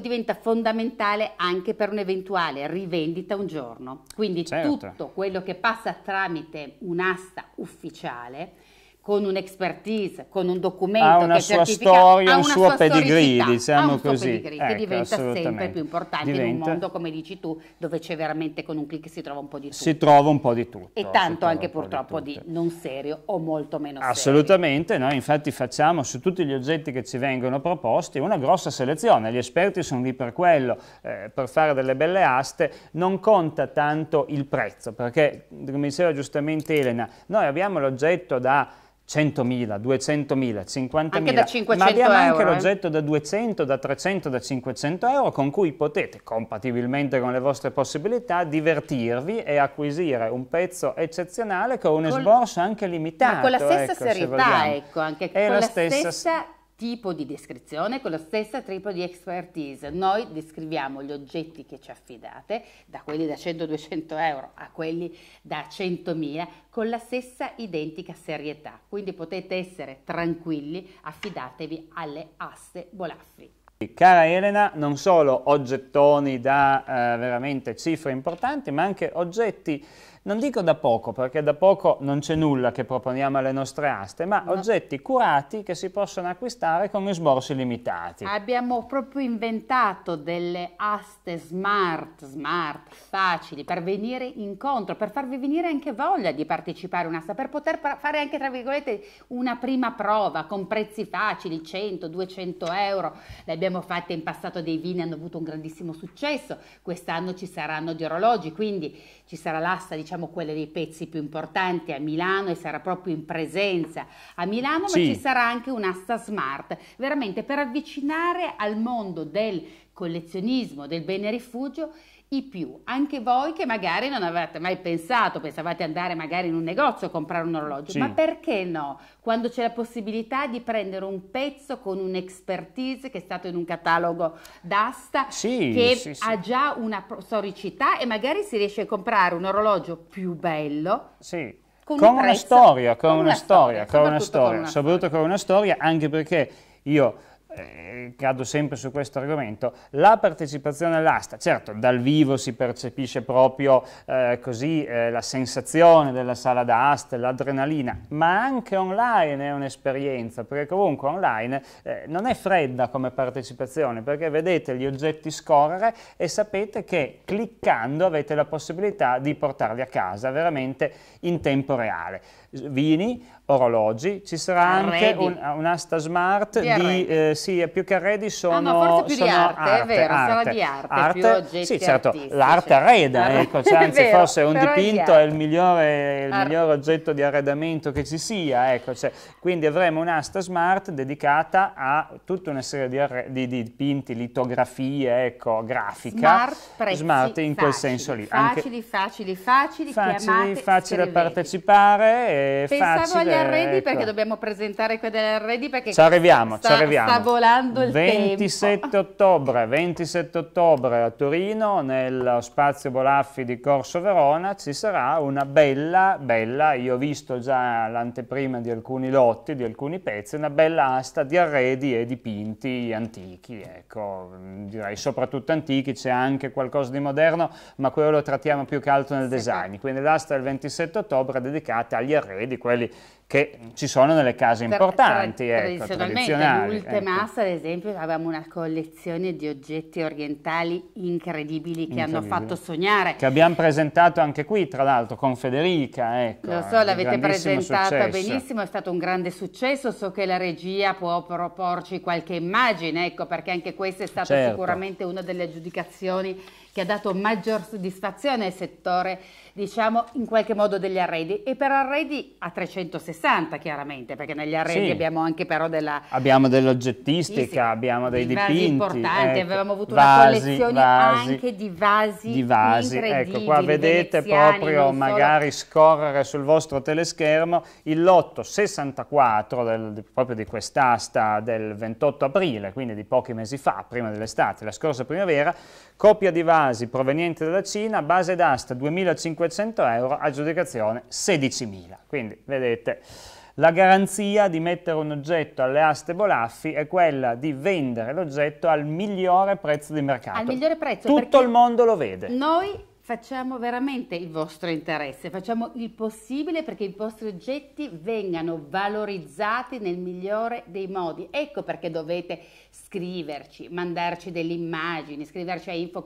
diventa fondamentale anche per un'eventuale rivendita un giorno. Quindi certo. tutto quello che passa tramite un'asta ufficiale con un'expertise, con un documento ha una che sua storia, diciamo un suo pedigree, diciamo un così. Suo pedigree, ecco, che diventa sempre più importante diventa. in un mondo, come dici tu, dove c'è veramente con un clic si trova un po' di tutto. Si trova un po' di tutto. E tanto anche purtroppo di, di, non serio o molto meno serio. Assolutamente, noi infatti facciamo su tutti gli oggetti che ci vengono proposti una grossa selezione, gli esperti sono lì per quello, eh, per fare delle belle aste, non conta tanto il prezzo, perché come diceva giustamente Elena, noi abbiamo l'oggetto da 100.000, 200.000, 50.000, da 500 ma abbiamo euro, anche eh? l'oggetto da 200, da 300, da 500 euro con cui potete, compatibilmente con le vostre possibilità, divertirvi e acquisire un pezzo eccezionale con un esborso anche limitato. Ma con la stessa ecco, serietà, ecco, anche con la, la stessa, stessa tipo di descrizione con lo stesso tipo di expertise. Noi descriviamo gli oggetti che ci affidate, da quelli da 100-200 euro a quelli da 100.000, con la stessa identica serietà. Quindi potete essere tranquilli, affidatevi alle aste Bolaffi. Cara Elena, non solo oggettoni da eh, veramente cifre importanti, ma anche oggetti non dico da poco, perché da poco non c'è nulla che proponiamo alle nostre aste, ma no. oggetti curati che si possono acquistare con esborsi limitati. Abbiamo proprio inventato delle aste smart, smart, facili, per venire incontro, per farvi venire anche voglia di partecipare a un'asta, per poter fare anche, tra virgolette, una prima prova con prezzi facili, 100, 200 euro. Le abbiamo fatte in passato dei vini, hanno avuto un grandissimo successo, quest'anno ci saranno di orologi, quindi ci sarà l'asta, diciamo, diciamo, quelle dei pezzi più importanti a Milano e sarà proprio in presenza a Milano, sì. ma ci sarà anche un'asta smart, veramente per avvicinare al mondo del collezionismo, del bene rifugio, i più, anche voi che magari non avevate mai pensato, pensavate andare magari in un negozio a comprare un orologio, sì. ma perché no? Quando c'è la possibilità di prendere un pezzo con un'expertise che è stato in un catalogo d'asta sì, che sì, ha già una storicità e magari si riesce a comprare un orologio più bello. Con, con, una storia, con, con, una, una storia, storia, con una storia, soprattutto con una storia, anche perché io eh, cado sempre su questo argomento, la partecipazione all'asta, certo dal vivo si percepisce proprio eh, così eh, la sensazione della sala d'asta, l'adrenalina, ma anche online è un'esperienza, perché comunque online eh, non è fredda come partecipazione, perché vedete gli oggetti scorrere e sapete che cliccando avete la possibilità di portarli a casa veramente in tempo reale vini, orologi, ci sarà anche eh, un'asta smart di, di eh, sì, eh, più che arredi sono, ah, no, più sono arte, arte, è vero, arte, sarà di arte, arte Sì, certo, l'arte arreda, ecco, cioè, anzi vero, forse un dipinto è il migliore, il migliore oggetto di arredamento che ci sia, ecco, cioè, quindi avremo un'asta smart dedicata a tutta una serie di, di, di dipinti, litografie, ecco, grafica, smart, smart in facili, quel senso lì. Facili, anche, facili, facili, facili, facili da partecipare è Pensavo facile. Pensavo agli arredi ecco. perché dobbiamo presentare qui degli arredi perché ci arriviamo, sta, ci arriviamo. sta volando il 27 tempo. Ottobre, 27 ottobre a Torino, nello spazio Bolaffi di Corso Verona, ci sarà una bella, bella, io ho visto già l'anteprima di alcuni lotti, di alcuni pezzi, una bella asta di arredi e dipinti antichi, ecco, direi soprattutto antichi, c'è anche qualcosa di moderno, ma quello lo trattiamo più che altro nel design, quindi l'asta del 27 ottobre è dedicata agli arredi vedi quelli che ci sono nelle case importanti, tra, tra, ecco, tradizionali. L'ultima ecco. ad esempio, avevamo una collezione di oggetti orientali incredibili che hanno fatto sognare. Che abbiamo presentato anche qui, tra l'altro, con Federica. Ecco, Lo so, l'avete presentata benissimo, è stato un grande successo, so che la regia può proporci qualche immagine, ecco, perché anche questa è stata certo. sicuramente una delle aggiudicazioni che ha dato maggior soddisfazione al settore diciamo in qualche modo degli arredi e per arredi a 360 chiaramente perché negli arredi sì. abbiamo anche però della abbiamo dell'oggettistica sì, sì. abbiamo dei, dei dipinti vasi importanti ecco. avevamo avuto vasi, una collezione vasi, anche di vasi di vasi ecco qua vedete proprio magari scorrere sul vostro teleschermo il lotto 64 del, proprio di quest'asta del 28 aprile quindi di pochi mesi fa prima dell'estate la scorsa primavera copia di vasi proveniente dalla Cina base d'asta 2500 500 euro, aggiudicazione 16.000. Quindi vedete, la garanzia di mettere un oggetto alle aste Bolaffi è quella di vendere l'oggetto al migliore prezzo di mercato. Al migliore prezzo. Tutto il mondo lo vede. Noi facciamo veramente il vostro interesse, facciamo il possibile perché i vostri oggetti vengano valorizzati nel migliore dei modi. Ecco perché dovete scriverci, mandarci delle immagini, scriverci a info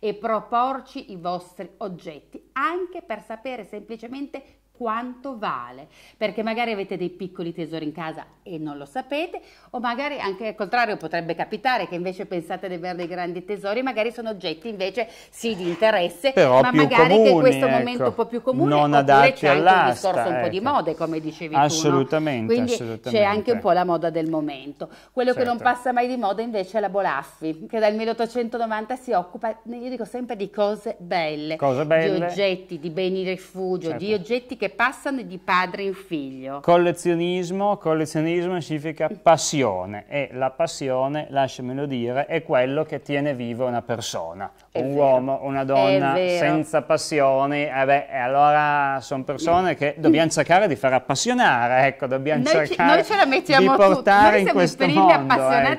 e proporci i vostri oggetti, anche per sapere semplicemente quanto vale, perché magari avete dei piccoli tesori in casa e non lo sapete, o magari anche al contrario potrebbe capitare che invece pensate di avere dei grandi tesori, magari sono oggetti invece sì di interesse, Però ma magari comuni, che in questo ecco, momento un po' più comune, non oppure c'è anche un discorso un po' di ecco. moda, come dicevi assolutamente, tu, no? quindi c'è anche un po' la moda del momento. Quello certo. che non certo. passa mai di moda invece è la Bolaffi, che dal 1890 si occupa, io dico sempre di cose belle, cose belle. di oggetti, di beni rifugio, certo. di oggetti che passano di padre in figlio. Collezionismo, collezionismo significa passione e la passione, lasciamelo dire, è quello che tiene viva una persona. È un vero. uomo, una donna senza passione, eh beh, allora sono persone che dobbiamo mm. cercare di far appassionare, ecco, dobbiamo noi cercare ci, noi ce di portare in questo mondo. Noi ecco, siamo i primi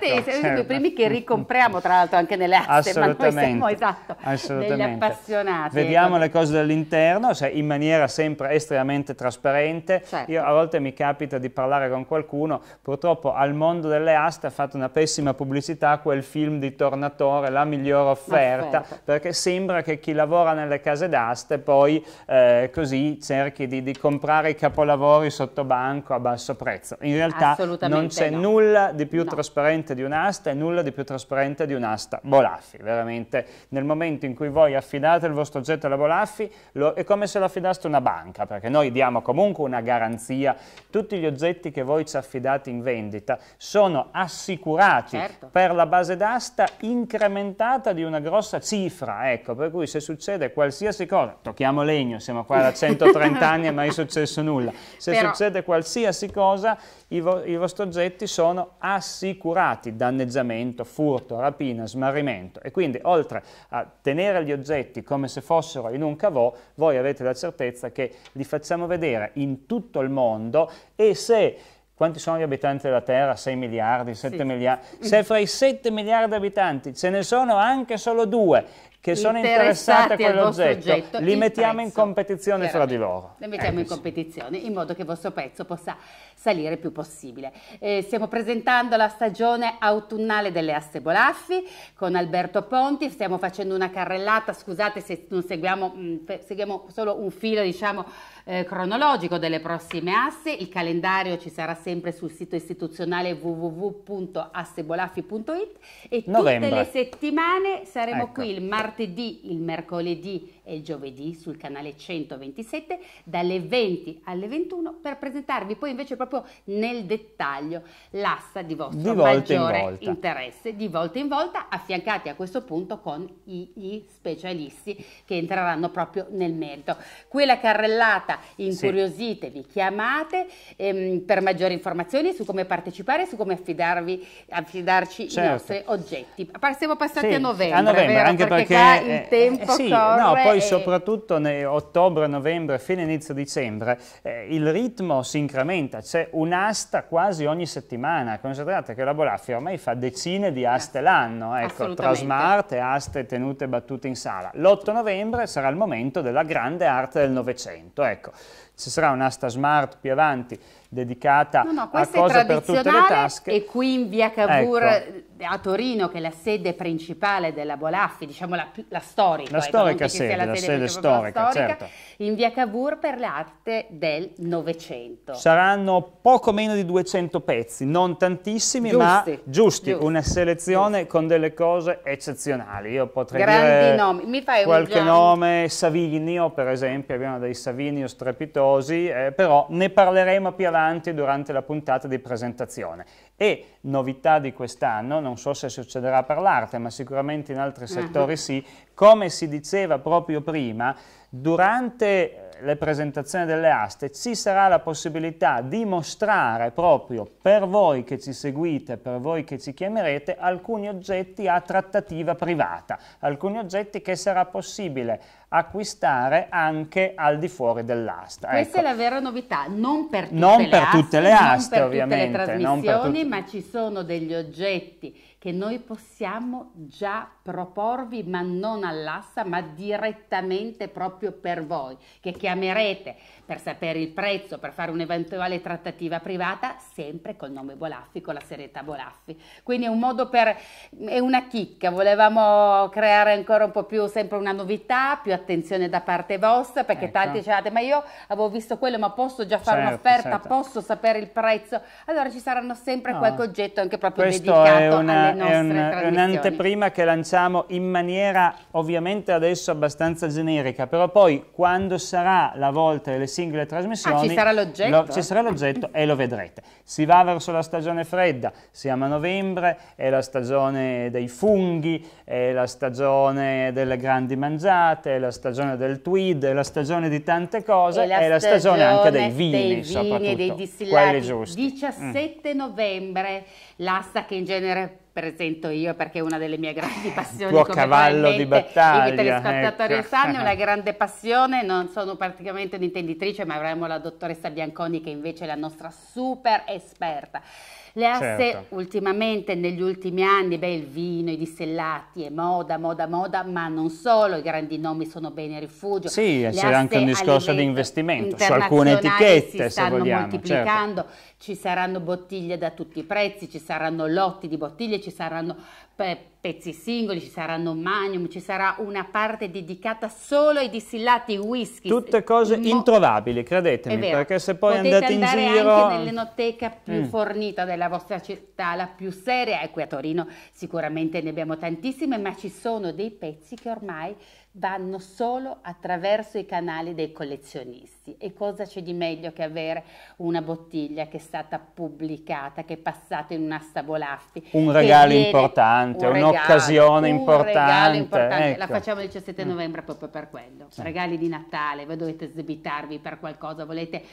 appassionati, ecco, siamo certo. i primi che ricompriamo tra l'altro anche nelle aste, ma noi siamo esatto, degli appassionati. Vediamo ecco. le cose dall'interno, cioè in maniera sempre estremamente veramente trasparente. Certo. Io a volte mi capita di parlare con qualcuno, purtroppo al mondo delle aste ha fatto una pessima pubblicità quel film di Tornatore, la migliore offerta, offerta. perché sembra che chi lavora nelle case d'aste poi eh, così cerchi di, di, comprare i capolavori sotto banco a basso prezzo. In realtà non c'è no. nulla di più no. trasparente di un'asta e nulla di più trasparente di un'asta Bolaffi, veramente. Nel momento in cui voi affidate il vostro oggetto alla Bolaffi lo, è come se lo affidaste a una banca, perché perché noi diamo comunque una garanzia, tutti gli oggetti che voi ci affidate in vendita sono assicurati certo. per la base d'asta incrementata di una grossa cifra, ecco, per cui se succede qualsiasi cosa, tocchiamo legno, siamo qua da 130 anni e mai successo nulla, se Però... succede qualsiasi cosa i, vo i vostri oggetti sono assicurati, danneggiamento, furto, rapina, smarrimento e quindi oltre a tenere gli oggetti come se fossero in un cavò, voi avete la certezza che li facciamo vedere in tutto il mondo e se quanti sono gli abitanti della Terra? 6 miliardi, 7 sì. miliardi. Se fra i 7 miliardi di abitanti ce ne sono anche solo due che sono interessati a quell'oggetto, li mettiamo prezzo, in competizione fra di loro. Li mettiamo eh, in ecco. competizione in modo che il vostro pezzo possa salire il più possibile. Eh, stiamo presentando la stagione autunnale delle Asse Bolaffi con Alberto Ponti, stiamo facendo una carrellata, scusate se non seguiamo, mh, mm, seguiamo solo un filo diciamo eh, cronologico delle prossime asse, il calendario ci sarà sempre sul sito istituzionale www.assebolaffi.it e Novembre. tutte le settimane saremo ecco. qui il martedì, il mercoledì e il giovedì sul canale 127 dalle 20 alle 21 per presentarvi poi invece proprio proprio nel dettaglio l'asta di vostro di maggiore in interesse di volta in volta affiancati a questo punto con gli specialisti che entreranno proprio nel merito. Quella carrellata incuriositevi, sì. chiamate ehm, per maggiori informazioni su come partecipare, su come affidarvi, affidarci certo. i nostri oggetti. Siamo passati sì, a novembre, a novembre vero? anche perché, perché eh, il tempo eh, sì, no, poi e... soprattutto nel ottobre, novembre, fine inizio dicembre eh, il ritmo si incrementa, c'è un'asta quasi ogni settimana. Considerate che la Bolaffi ormai fa decine di aste eh, l'anno, ecco, tra smart e aste tenute e battute in sala. L'8 novembre sarà il momento della grande arte del Novecento, ecco. Ci sarà un'asta smart più avanti dedicata no, no, a cose per tutte le tasche. E qui in via Cavour ecco eh, a Torino, che è la sede principale della Bolaffi, diciamo la, la storica. La ecco, sede, la, la sede storica, storica, certo. In via Cavour per l'arte del Novecento. Saranno poco meno di 200 pezzi, non tantissimi, giusti, ma giusti, giusti una selezione giusti. con delle cose eccezionali. Io potrei Grandi dire nomi. Mi fai qualche un... nome, Savinio per esempio, abbiamo dei Savinio strepitosi, eh, però ne parleremo più avanti durante la puntata di presentazione. E novità di quest'anno, non so se succederà per l'arte, ma sicuramente in altri eh. settori uh -huh. sì, come si diceva proprio prima, durante le presentazioni delle aste ci sarà la possibilità di mostrare proprio per voi che ci seguite, per voi che ci chiamerete, alcuni oggetti a trattativa privata, alcuni oggetti che sarà possibile acquistare anche al di fuori dell'asta. Questa ecco. è la vera novità, non per tutte, non le, per aste, tutte le aste, non per ovviamente, tutte le trasmissioni, ma ci sono degli oggetti che noi possiamo già proporvi, ma non all'assa, ma direttamente proprio per voi, che chiamerete per sapere il prezzo, per fare un'eventuale trattativa privata, sempre col nome Bolaffi, con la serietà Bolaffi. Quindi è un modo per, è una chicca, volevamo creare ancora un po' più, sempre una novità, più attenzione da parte vostra, perché ecco. tanti dicevate, ma io avevo visto quello, ma posso già fare certo, un'offerta, certo. posso sapere il prezzo? Allora ci saranno sempre no. qualche oggetto anche proprio Questo dedicato una, alle nostre è un, È un'anteprima che lanciamo in maniera ovviamente adesso abbastanza generica, però poi quando sarà la volta delle singole trasmissioni. Ah, ci sarà l'oggetto. Lo, ci sarà l'oggetto e lo vedrete. Si va verso la stagione fredda, siamo a novembre, è la stagione dei funghi, è la stagione delle grandi mangiate, è la stagione del tweed, è la stagione di tante cose, è la, è la stagione, anche dei vini, dei vini soprattutto, e dei distillati. 17 mm. novembre, l'asta che in genere presento io perché è una delle mie grandi passioni. Il tuo cavallo di battaglia. I telespettatori ecco. sanno, è una grande passione, non sono praticamente un'intenditrice, ma avremo la dottoressa Bianconi che invece è la nostra super esperta. Le asse certo. ultimamente, negli ultimi anni, beh, il vino, i dissellati, è moda, moda, moda, ma non solo, i grandi nomi sono bene rifugio. Sì, c'è anche un discorso di investimento su alcune etichette, se vogliamo. si stanno moltiplicando. Certo ci saranno bottiglie da tutti i prezzi, ci saranno lotti di bottiglie, ci saranno pe pezzi singoli, ci saranno magnum, ci sarà una parte dedicata solo ai distillati whisky. Tutte cose introvabili, credetemi, perché se poi Potete andate in giro... Potete andare anche nell'enoteca più mm. fornita della vostra città, la più seria, e qui a Torino sicuramente ne abbiamo tantissime, ma ci sono dei pezzi che ormai vanno solo attraverso i canali dei collezionisti. E cosa c'è di meglio che avere una bottiglia che è stata pubblicata, che è passata in un'asta Bolaffi? Un regalo importante, un regalo, un'occasione un importante. importante. Ecco. La facciamo il 17 mm. novembre proprio per quello. Sì. Regali di Natale, voi dovete sbitarvi per qualcosa, volete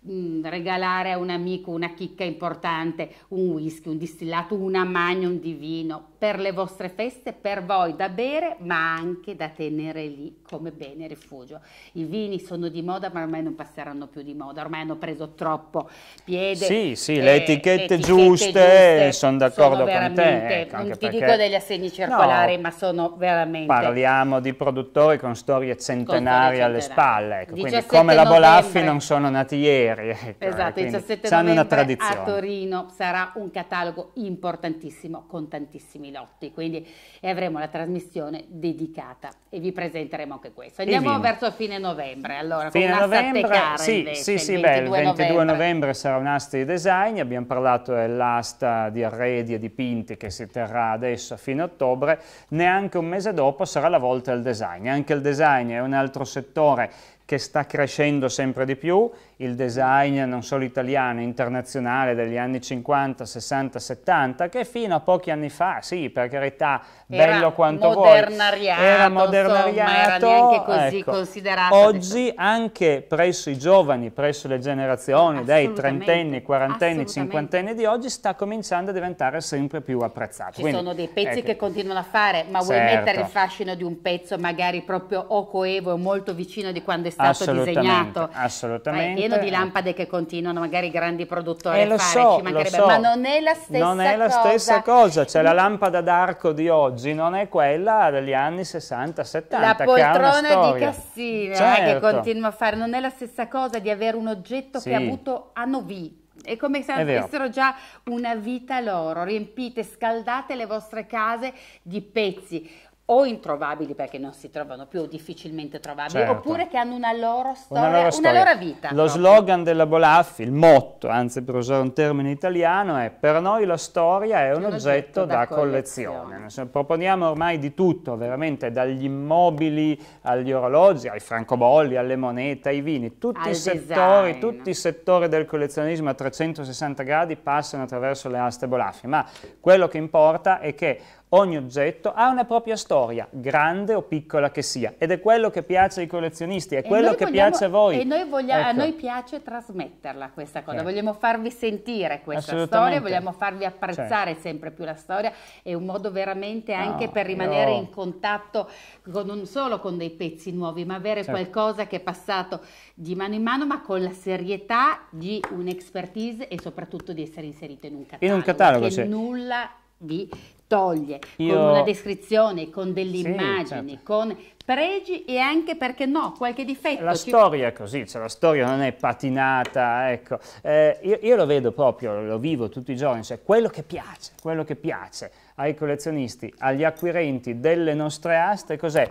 mh, mm, regalare a un amico una chicca importante, un whisky, un distillato, una magna, un divino, per le vostre feste, per voi da bere, ma anche da tenere lì come bene rifugio. I vini sono di moda, ma ormai non passeranno più di moda, ormai hanno preso troppo piede. Sì, sì, eh, le etichette, etichette giuste, giuste sono d'accordo con te. Ecco, non ti dico degli assegni circolari, no, ma sono veramente... Parliamo di produttori con storie centenarie con storie alle spalle, ecco, quindi come la Bolaffi non sono nati ieri serie. Ecco, esatto, il 17 novembre a Torino sarà un catalogo importantissimo con tantissimi lotti, quindi avremo la trasmissione dedicata e vi presenteremo anche questo. Andiamo verso fine novembre, allora fine con novembre, cara, sì, invece, sì, sì, il 22, beh, il 22 novembre. novembre sarà un'asta di design, abbiamo parlato dell'asta di arredi e dipinti che si terrà adesso a fine ottobre, neanche un mese dopo sarà la volta del design, anche il design è un altro settore che sta crescendo sempre di più, il design non solo italiano, internazionale degli anni 50, 60, 70, che fino a pochi anni fa, sì, per carità, era bello quanto vuoi, era modernariato, era neanche così ecco. considerato. Oggi adesso. anche presso i giovani, presso le generazioni dei trentenni, quarantenni, cinquantenni di oggi, sta cominciando a diventare sempre più apprezzato. Ci Quindi, sono dei pezzi ecco. che continuano a fare, ma vuoi certo. mettere il fascino di un pezzo magari proprio o coevo molto vicino di quando è stato assolutamente, disegnato? Assolutamente. Eh, pieno di eh. lampade che continuano, magari i grandi produttori eh, lo so, fare, lo so. ma non è la stessa cosa. Non è la cosa. stessa cosa, cioè la mm. lampada d'arco di oggi non è quella degli anni 60-70. La poltrona di Cassino eh, certo. che continua a fare, non è la stessa cosa di avere un oggetto sì. che ha avuto anno V. È come se avessero già una vita loro, riempite, scaldate le vostre case di pezzi o introvabili perché non si trovano più, o difficilmente trovabili, certo. oppure che hanno una loro storia, una loro, storia. Una loro vita. Lo proprio. slogan della Bolaffi, il motto, anzi per usare un termine italiano, è per noi la storia è un, un oggetto, oggetto, da, da collezione. collezione. Cioè, proponiamo ormai di tutto, veramente dagli immobili agli orologi, ai francobolli, alle monete, ai vini, tutti, i settori, tutti i settori, del collezionismo a 360 gradi passano attraverso le aste Bolaffi, ma quello che importa è che Ogni oggetto ha una propria storia, grande o piccola che sia, ed è quello che piace ai collezionisti, è e quello che vogliamo, piace a voi. E noi vogliamo, ecco. a noi piace trasmetterla questa cosa, eh. vogliamo farvi sentire questa storia, vogliamo farvi apprezzare cioè. sempre più la storia, è un modo veramente anche no, per rimanere io... in contatto con, non solo con dei pezzi nuovi, ma avere cioè. qualcosa che è passato di mano in mano, ma con la serietà di un'expertise e soprattutto di essere inserito in un catalogo. In un catalogo, che cioè. nulla vi toglie Io... con una descrizione, con delle sì, immagini, certo. con pregi e anche perché no, qualche difetto. La storia è così, cioè la storia non è patinata, ecco. Eh, io, io, lo vedo proprio, lo vivo tutti i giorni, cioè quello che piace, quello che piace ai collezionisti, agli acquirenti delle nostre aste, cos'è?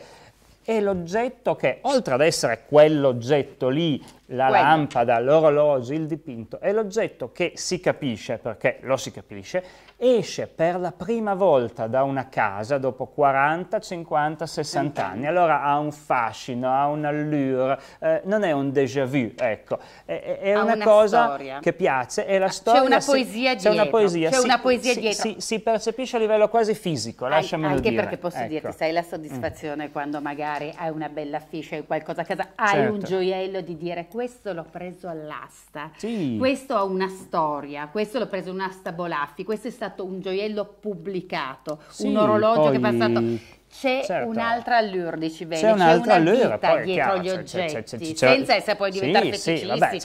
È l'oggetto che, oltre ad essere quell'oggetto lì, la Quello. lampada, l'orologio, il dipinto, è l'oggetto che si capisce, perché lo si capisce, esce per la prima volta da una casa dopo 40, 50, 60 anni. Allora ha un fascino, ha un'allure, eh, non è un déjà vu, ecco, è, è una, una, cosa storia. che piace. È la ah, storia, c'è una poesia si, dietro. C'è una poesia, si, una poesia si, dietro. Si, si, percepisce a livello quasi fisico, lasciamelo Anche dire. Anche perché posso ecco. dirti, sai, la mm. soddisfazione mm. quando magari hai una bella fiscia, hai qualcosa a casa, hai certo. un gioiello di dire questo l'ho preso all'asta, sì. questo ha una storia, questo l'ho preso in un'asta Bolaffi, questo è stato stato un gioiello pubblicato, sì, un orologio poi... che è passato c'è certo. un'altra allure, dici bene, c'è, un'altra c'è una allure, poi, dietro chiaro, gli oggetti, c'è, c'è, senza essere poi diventare sì, sì vabbè,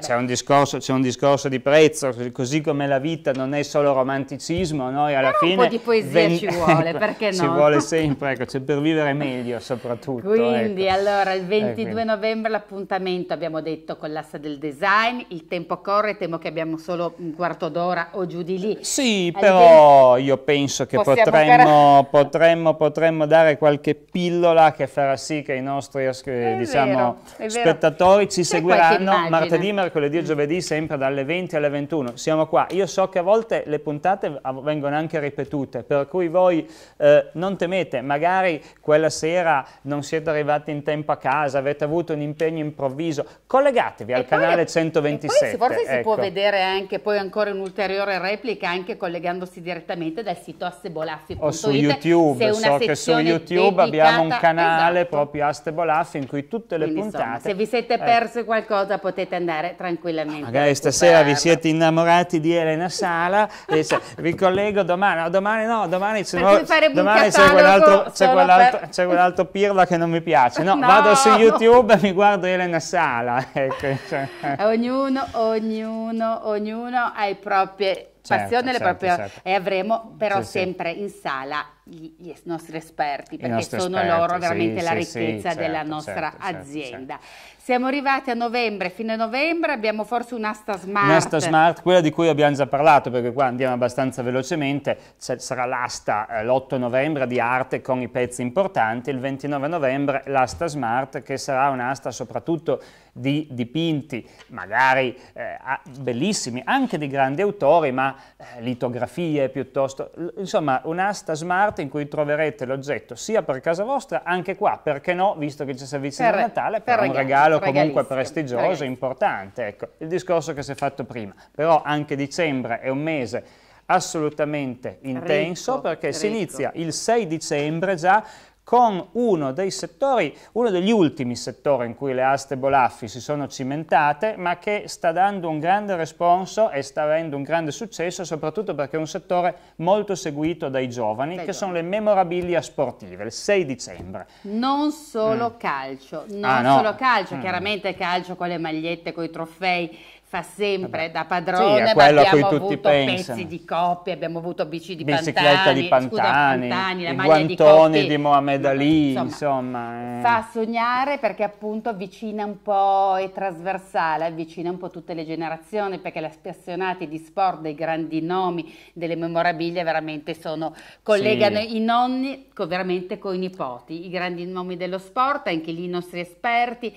c'è, un discorso, c'è un discorso di prezzo, così come la vita non è solo romanticismo, noi alla Però fine... un po' di poesia ven- ci vuole, ecco, perché no? ci vuole sempre, ecco, c'è per vivere meglio soprattutto. Quindi ecco. allora il 22 eh, novembre l'appuntamento abbiamo detto con l'asta del design, il tempo corre, temo che abbiamo solo un quarto d'ora o giù di lì. Sì, Al però io penso che potremmo, potremmo, potremmo potremmo dare qualche pillola che farà sì che i nostri eh, diciamo, vero, spettatori ci seguiranno martedì, mercoledì e giovedì sempre dalle 20 alle 21. Siamo qua. Io so che a volte le puntate vengono anche ripetute, per cui voi eh, non temete, magari quella sera non siete arrivati in tempo a casa, avete avuto un impegno improvviso, collegatevi al e canale poi, 127. forse ecco. si può ecco. vedere anche poi ancora un'ulteriore replica anche collegandosi direttamente dal sito assebolaffi.it o su YouTube, se una so settimana anche su YouTube abbiamo un esatto. canale esatto. proprio a Stebolaf in cui tutte le Quindi, puntate... Insomma, se vi siete eh, persi eh, qualcosa potete andare tranquillamente. Magari stasera vi siete innamorati di Elena Sala e se, ricollego domani, no domani no, domani, se no, domani c'è quell'altro quell per... quell pirla che non mi piace. No, no. vado su YouTube e mi guardo Elena Sala. Ecco, cioè. Ognuno, ognuno, ognuno ha i propri... Certo, passione certo, proprio, certo. e avremo però sì, sempre sì. in sala gli, gli nostri esperti, perché sono esperti, loro veramente sì, la ricchezza sì, sì, certo, della certo, nostra certo, certo, azienda. Certo, Siamo arrivati a novembre, fine novembre, abbiamo forse un'asta smart. Un'asta smart, quella di cui abbiamo già parlato, perché qua andiamo abbastanza velocemente, sarà l'asta eh, l'8 novembre di arte con i pezzi importanti, il 29 novembre l'asta smart, che sarà un'asta soprattutto di dipinti, magari eh, bellissimi, anche di grandi autori, ma eh, litografie piuttosto, insomma un'asta smart carte in cui troverete l'oggetto sia per casa vostra, anche qua, perché no, visto che ci si avvicina per, Natale, per, per un regalo comunque prestigioso, regali. importante. Ecco, il discorso che si è fatto prima. Però anche dicembre è un mese assolutamente intenso ricco, perché ricco. si inizia il 6 dicembre già con uno dei settori, uno degli ultimi settori in cui le aste Bolaffi si sono cimentate, ma che sta dando un grande responso e sta avendo un grande successo, soprattutto perché è un settore molto seguito dai giovani, dai che giovani. sono le memorabilia sportive, il 6 dicembre. Non solo mm. calcio, ah, non ah, no. solo calcio, mm. chiaramente calcio con le magliette, con i trofei, fa sempre Vabbè. da padrone, sì, ma abbiamo avuto pensano. pezzi di coppie, abbiamo avuto bici di Bicicletta Pantani, di Pantani, scusa, Pantani i guantoni di, di Mohamed Ali, insomma, insomma eh. Fa sognare perché appunto avvicina un po', è trasversale, avvicina un po' tutte le generazioni, perché gli appassionati di sport, dei grandi nomi, delle memorabilie veramente sono, collegano sì. i nonni con, veramente con i nipoti, i grandi nomi dello sport, anche lì i nostri esperti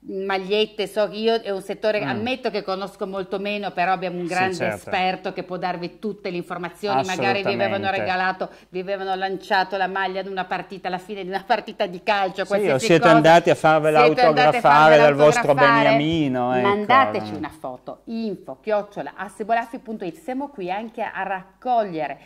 magliette, so che io è un settore, mm. ammetto che conosco molto meno, però abbiamo un grande sì, certo. esperto che può darvi tutte le informazioni, magari vi avevano regalato, vi avevano lanciato la maglia ad una partita, alla fine di una partita di calcio, sì, o siete cosa. andati a farvela siete autografare dal vostro beniamino. Ecco. Mandateci una foto, info, chiocciola, assebolafi.it, siamo qui anche a raccogliere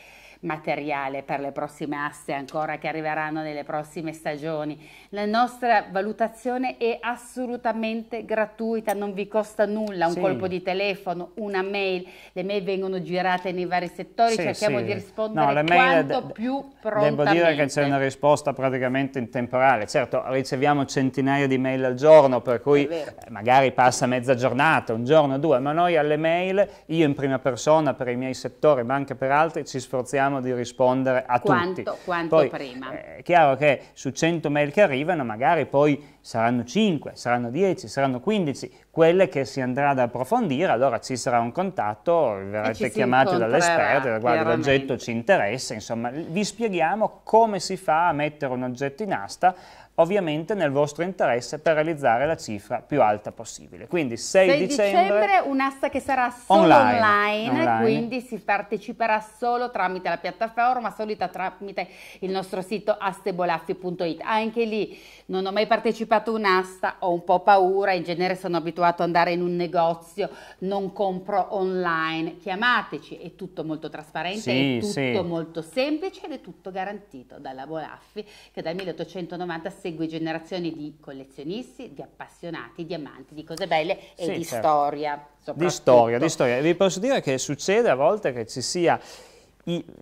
materiale per le prossime aste ancora che arriveranno nelle prossime stagioni. La nostra valutazione è assolutamente gratuita, non vi costa nulla, un sì. colpo di telefono, una mail, le mail vengono girate nei vari settori, sì, cerchiamo sì. di rispondere no, quanto più prontamente. Devo dire che c'è una risposta praticamente in temporale, certo riceviamo centinaia di mail al giorno per cui eh, magari passa mezza giornata, un giorno, due, ma noi alle mail, io in prima persona per i miei settori ma anche per altri ci sforziamo cerchiamo di rispondere a quanto, tutti. Quanto poi, prima. Eh, è chiaro che su 100 mail che arrivano magari poi saranno 5, saranno 10, saranno 15, quelle che si andrà ad approfondire, allora ci sarà un contatto, verrete chiamati dall'esperto, guarda l'oggetto ci interessa, insomma vi spieghiamo come si fa a mettere un oggetto in asta ovviamente nel vostro interesse per realizzare la cifra più alta possibile. Quindi 6, 6 dicembre, dicembre un'asta che sarà solo online, online, online, quindi si parteciperà solo tramite la piattaforma, solita tramite il nostro sito astebolaffi.it. Anche lì non ho mai partecipato a un'asta, ho un po' paura, in genere sono abituato ad andare in un negozio, non compro online. Chiamateci, è tutto molto trasparente, sì, è tutto sì. molto semplice ed è tutto garantito dalla Bolaffi che dal 1890 segue generazioni di collezionisti, di appassionati, di amanti di cose belle e sì, di certo. storia. Di storia, di storia. Vi posso dire che succede a volte che ci sia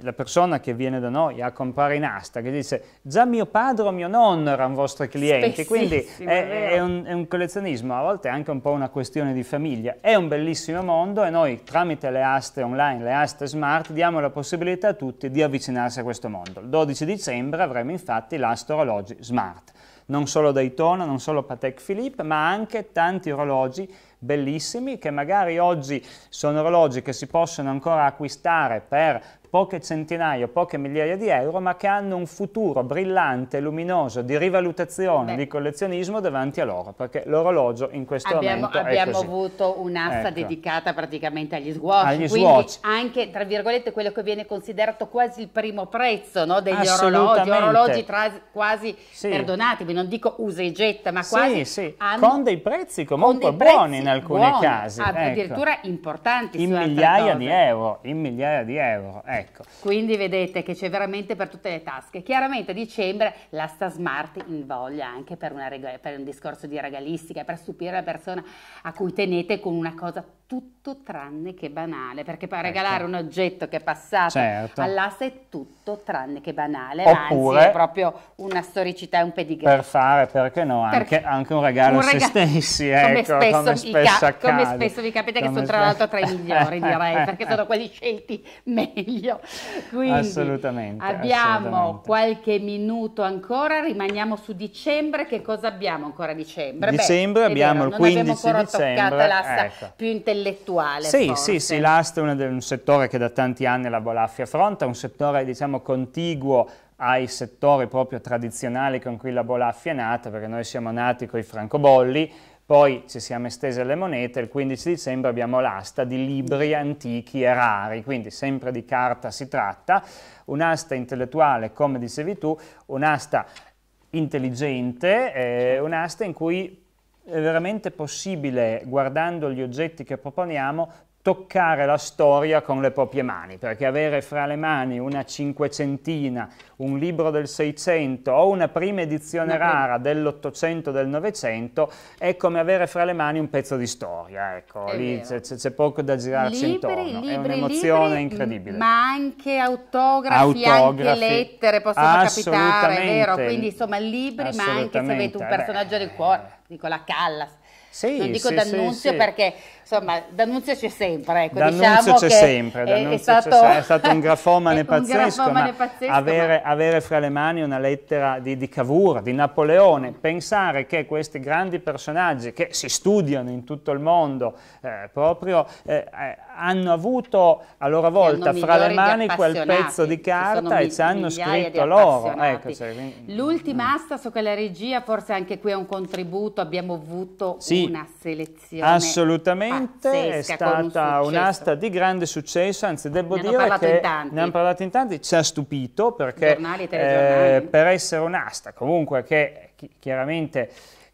la persona che viene da noi a comprare in asta, che dice già mio padre o mio nonno erano vostri clienti, quindi è, è, un, è, un, collezionismo, a volte è anche un po' una questione di famiglia. È un bellissimo mondo e noi tramite le aste online, le aste smart, diamo la possibilità a tutti di avvicinarsi a questo mondo. Il 12 dicembre avremo infatti l'asta orologi smart, non solo Daytona, non solo Patek Philippe, ma anche tanti orologi bellissimi che magari oggi sono orologi che si possono ancora acquistare per poche centinaia, poche migliaia di euro, ma che hanno un futuro brillante, luminoso, di rivalutazione, Beh. di collezionismo davanti a loro, perché l'orologio in questo abbiamo, momento Abbiamo così. avuto un'asta ecco. dedicata praticamente agli swatch, agli quindi swatch. anche, tra virgolette, quello che viene considerato quasi il primo prezzo no, degli orologi, orologi tra, quasi, sì. perdonatemi, non dico usa e getta, ma quasi... Sì, sì. Hanno, con dei prezzi comunque buoni prezzi alcuni buoni, casi. Ah, addirittura ecco. importanti. In migliaia di euro, in migliaia di euro, ecco. Quindi vedete che c'è veramente per tutte le tasche. Chiaramente a dicembre la sta smart invoglia anche per, per un discorso di regalistica, per stupire la persona a cui tenete con una cosa tutto tranne che banale, perché poi ecco. regalare ecco. un oggetto che è passato certo. all'asta è tutto tranne che banale, Oppure, anzi è proprio una storicità, un pedigree. Per fare, perché no, anche, per, anche un regalo un a regalo, se stessi, come, ecco, spesso come, spesso come, spesso vi capita come che sono tra l'altro tra i migliori direi, perché sono quelli scelti meglio. Quindi assolutamente, abbiamo assolutamente. qualche minuto ancora, rimaniamo su dicembre, che cosa abbiamo ancora a dicembre? Dicembre Beh, abbiamo vero, il 15 dicembre. Non abbiamo ancora toccata l'asta ecco. più intelligente intellettuale. Sì, forse. sì, sì, l'asta è un settore che da tanti anni la Bolaffi affronta, un settore diciamo contiguo ai settori proprio tradizionali con cui la Bolaffi è nata, perché noi siamo nati con i francobolli, poi ci siamo estese alle monete, il 15 dicembre abbiamo l'asta di libri antichi e rari, quindi sempre di carta si tratta, un'asta intellettuale, come dicevi tu, un'asta intelligente, eh, un'asta in cui veramente possibile, guardando gli oggetti che proponiamo, toccare la storia con le proprie mani, perché avere fra le mani una cinquecentina, un libro del Seicento o una prima edizione rara dell'Ottocento, del Novecento, è come avere fra le mani un pezzo di storia, ecco, è lì c'è poco da girarci libri, intorno, libri, è un'emozione incredibile. Ma anche autografi, autografi anche lettere possono capitare, è vero? Quindi insomma libri, ma anche se avete un persondaggio del eh. cuore, Nicola Callas, sì, non dico sì, D'Annunzio sì, perché insomma D'Annunzio c'è sempre. Ecco, D'Annunzio diciamo c'è sempre, D'Annunzio è, stato, è stato un grafomane pazzesco, un grafomane pazzesco avere, ma... avere, fra le mani una lettera di, di Cavour, di Napoleone, pensare che questi grandi personaggi che si studiano in tutto il mondo eh, proprio eh, eh hanno avuto a loro volta fra le mani quel pezzo di carta e ci hanno scritto loro. Ecco, cioè, L'ultima asta so che la regia, forse anche qui è un contributo, abbiamo avuto sì, una selezione assolutamente è stata un'asta di grande successo anzi devo ne dire che ne hanno parlato in tanti ci ha stupito perché eh, per essere un'asta comunque che chiaramente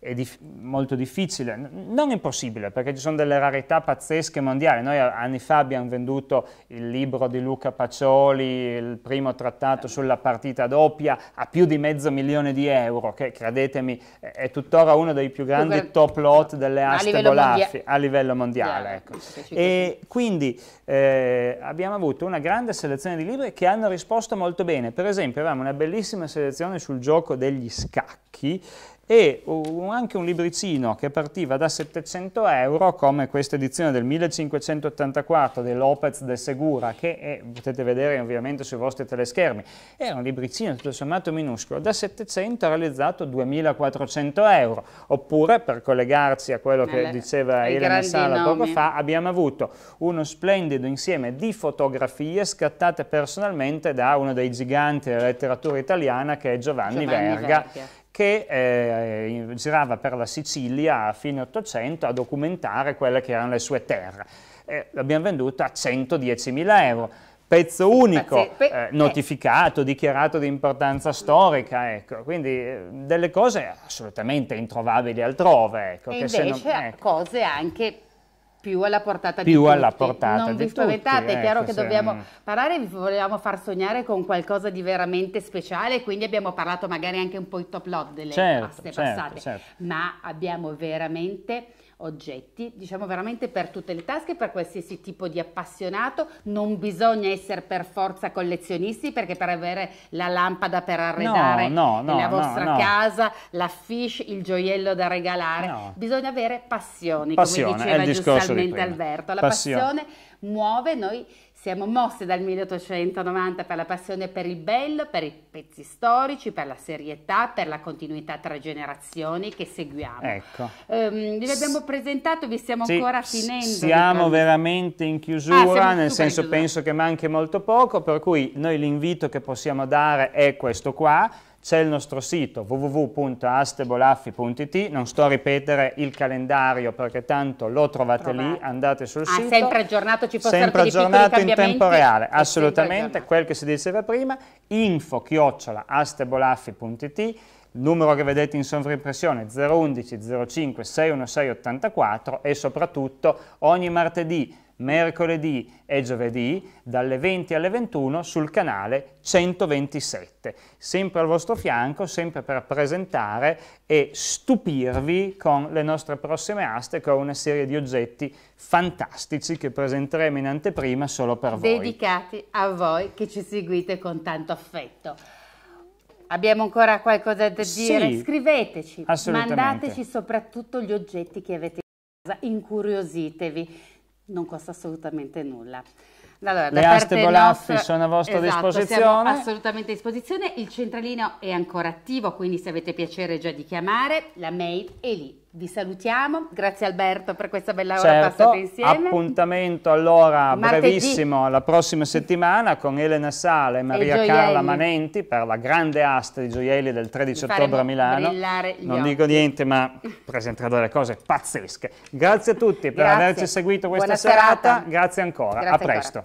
è dif molto difficile, non impossibile perché ci sono delle rarità pazzesche mondiali, noi anni fa abbiamo venduto il libro di Luca Pacioli, il primo trattato sulla partita doppia a più di mezzo milione di euro, che credetemi è tuttora uno dei più grandi per... top lot delle aste a bolaffi a livello mondiale. Ecco. E quindi eh, abbiamo avuto una grande selezione di libri che hanno risposto molto bene, per esempio avevamo una bellissima selezione sul gioco degli scacchi, e un, anche un libricino che partiva da 700 euro come questa edizione del 1584 di Lopez de Segura che è, potete vedere ovviamente sui vostri teleschermi era un libricino tutto sommato minuscolo da 700 realizzato 2400 euro oppure per collegarsi a quello Nelle, che diceva Elena Sala poco fa abbiamo avuto uno splendido insieme di fotografie scattate personalmente da uno dei giganti della letteratura italiana che è Giovanni, Giovanni Verga, Verga che eh, girava per la Sicilia a fine 800 a documentare quelle che erano le sue terre. Eh, l'abbiamo venduta a 110.000 euro. Pezzo unico, eh, eh, notificato, dichiarato di importanza storica, ecco. quindi eh, delle cose assolutamente introvabili altrove. Ecco, e invece non, ecco. cose anche più alla portata più di tutti. alla portata non vi spaventate, tutti, è chiaro ecco, che dobbiamo se... parlare, vi volevamo far sognare con qualcosa di veramente speciale, quindi abbiamo parlato magari anche un po' di top lot delle certo, paste certo, passate, certo. ma abbiamo veramente oggetti, diciamo veramente per tutte le tasche, per qualsiasi tipo di appassionato, non bisogna essere per forza collezionisti perché per avere la lampada per arredare no, no, no, la vostra casa, l'affiche, il gioiello da regalare, bisogna avere passioni, passione, come diceva giustamente Alberto, la passione. passione muove noi siamo mosse dal 1890 per la passione per il bello, per i pezzi storici, per la serietà, per la continuità tra generazioni che seguiamo. Ecco. Um, ehm, vi abbiamo presentato, vi stiamo sì, ancora finendo. Siamo veramente in ah, chiusura, ah, nel senso chiusura. penso che manchi molto poco, per cui noi l'invito che possiamo dare è questo qua c'è il nostro sito www.astebolaffi.it, non sto a ripetere il calendario perché tanto lo trovate Trovate. lì, andate sul ah, sito. sempre aggiornato, ci possono Sempre aggiornato in tempo reale, assolutamente, quel che si diceva prima, info chiocciola astebolaffi.it, numero che vedete in sovrimpressione 011 05 616 84 e soprattutto ogni martedì mercoledì e giovedì dalle 20 alle 21 sul canale 127, sempre al vostro fianco, sempre per presentare e stupirvi con le nostre prossime aste, con una serie di oggetti fantastici che presenteremo in anteprima solo per voi. Dedicati a voi che ci seguite con tanto affetto. Abbiamo ancora qualcosa da dire? Sì, Scriveteci, mandateci soprattutto gli oggetti che avete in casa, incuriositevi non costa assolutamente nulla. Allora, Le aste Bolaffi nostra... sono a vostra esatto, disposizione. assolutamente a disposizione. Il centralino è ancora attivo, quindi se avete piacere già di chiamare, la mail è lì vi salutiamo, grazie Alberto per questa bella ora certo, passata insieme. Appuntamento allora Martedì. brevissimo la prossima settimana con Elena Sale e Maria e Carla Manenti per la grande asta di gioielli del 13 ottobre a Milano. Non occhi. dico niente ma presenterò delle cose pazzesche. Grazie a tutti per grazie. averci seguito questa serata. serata. grazie ancora, grazie a ancora. presto.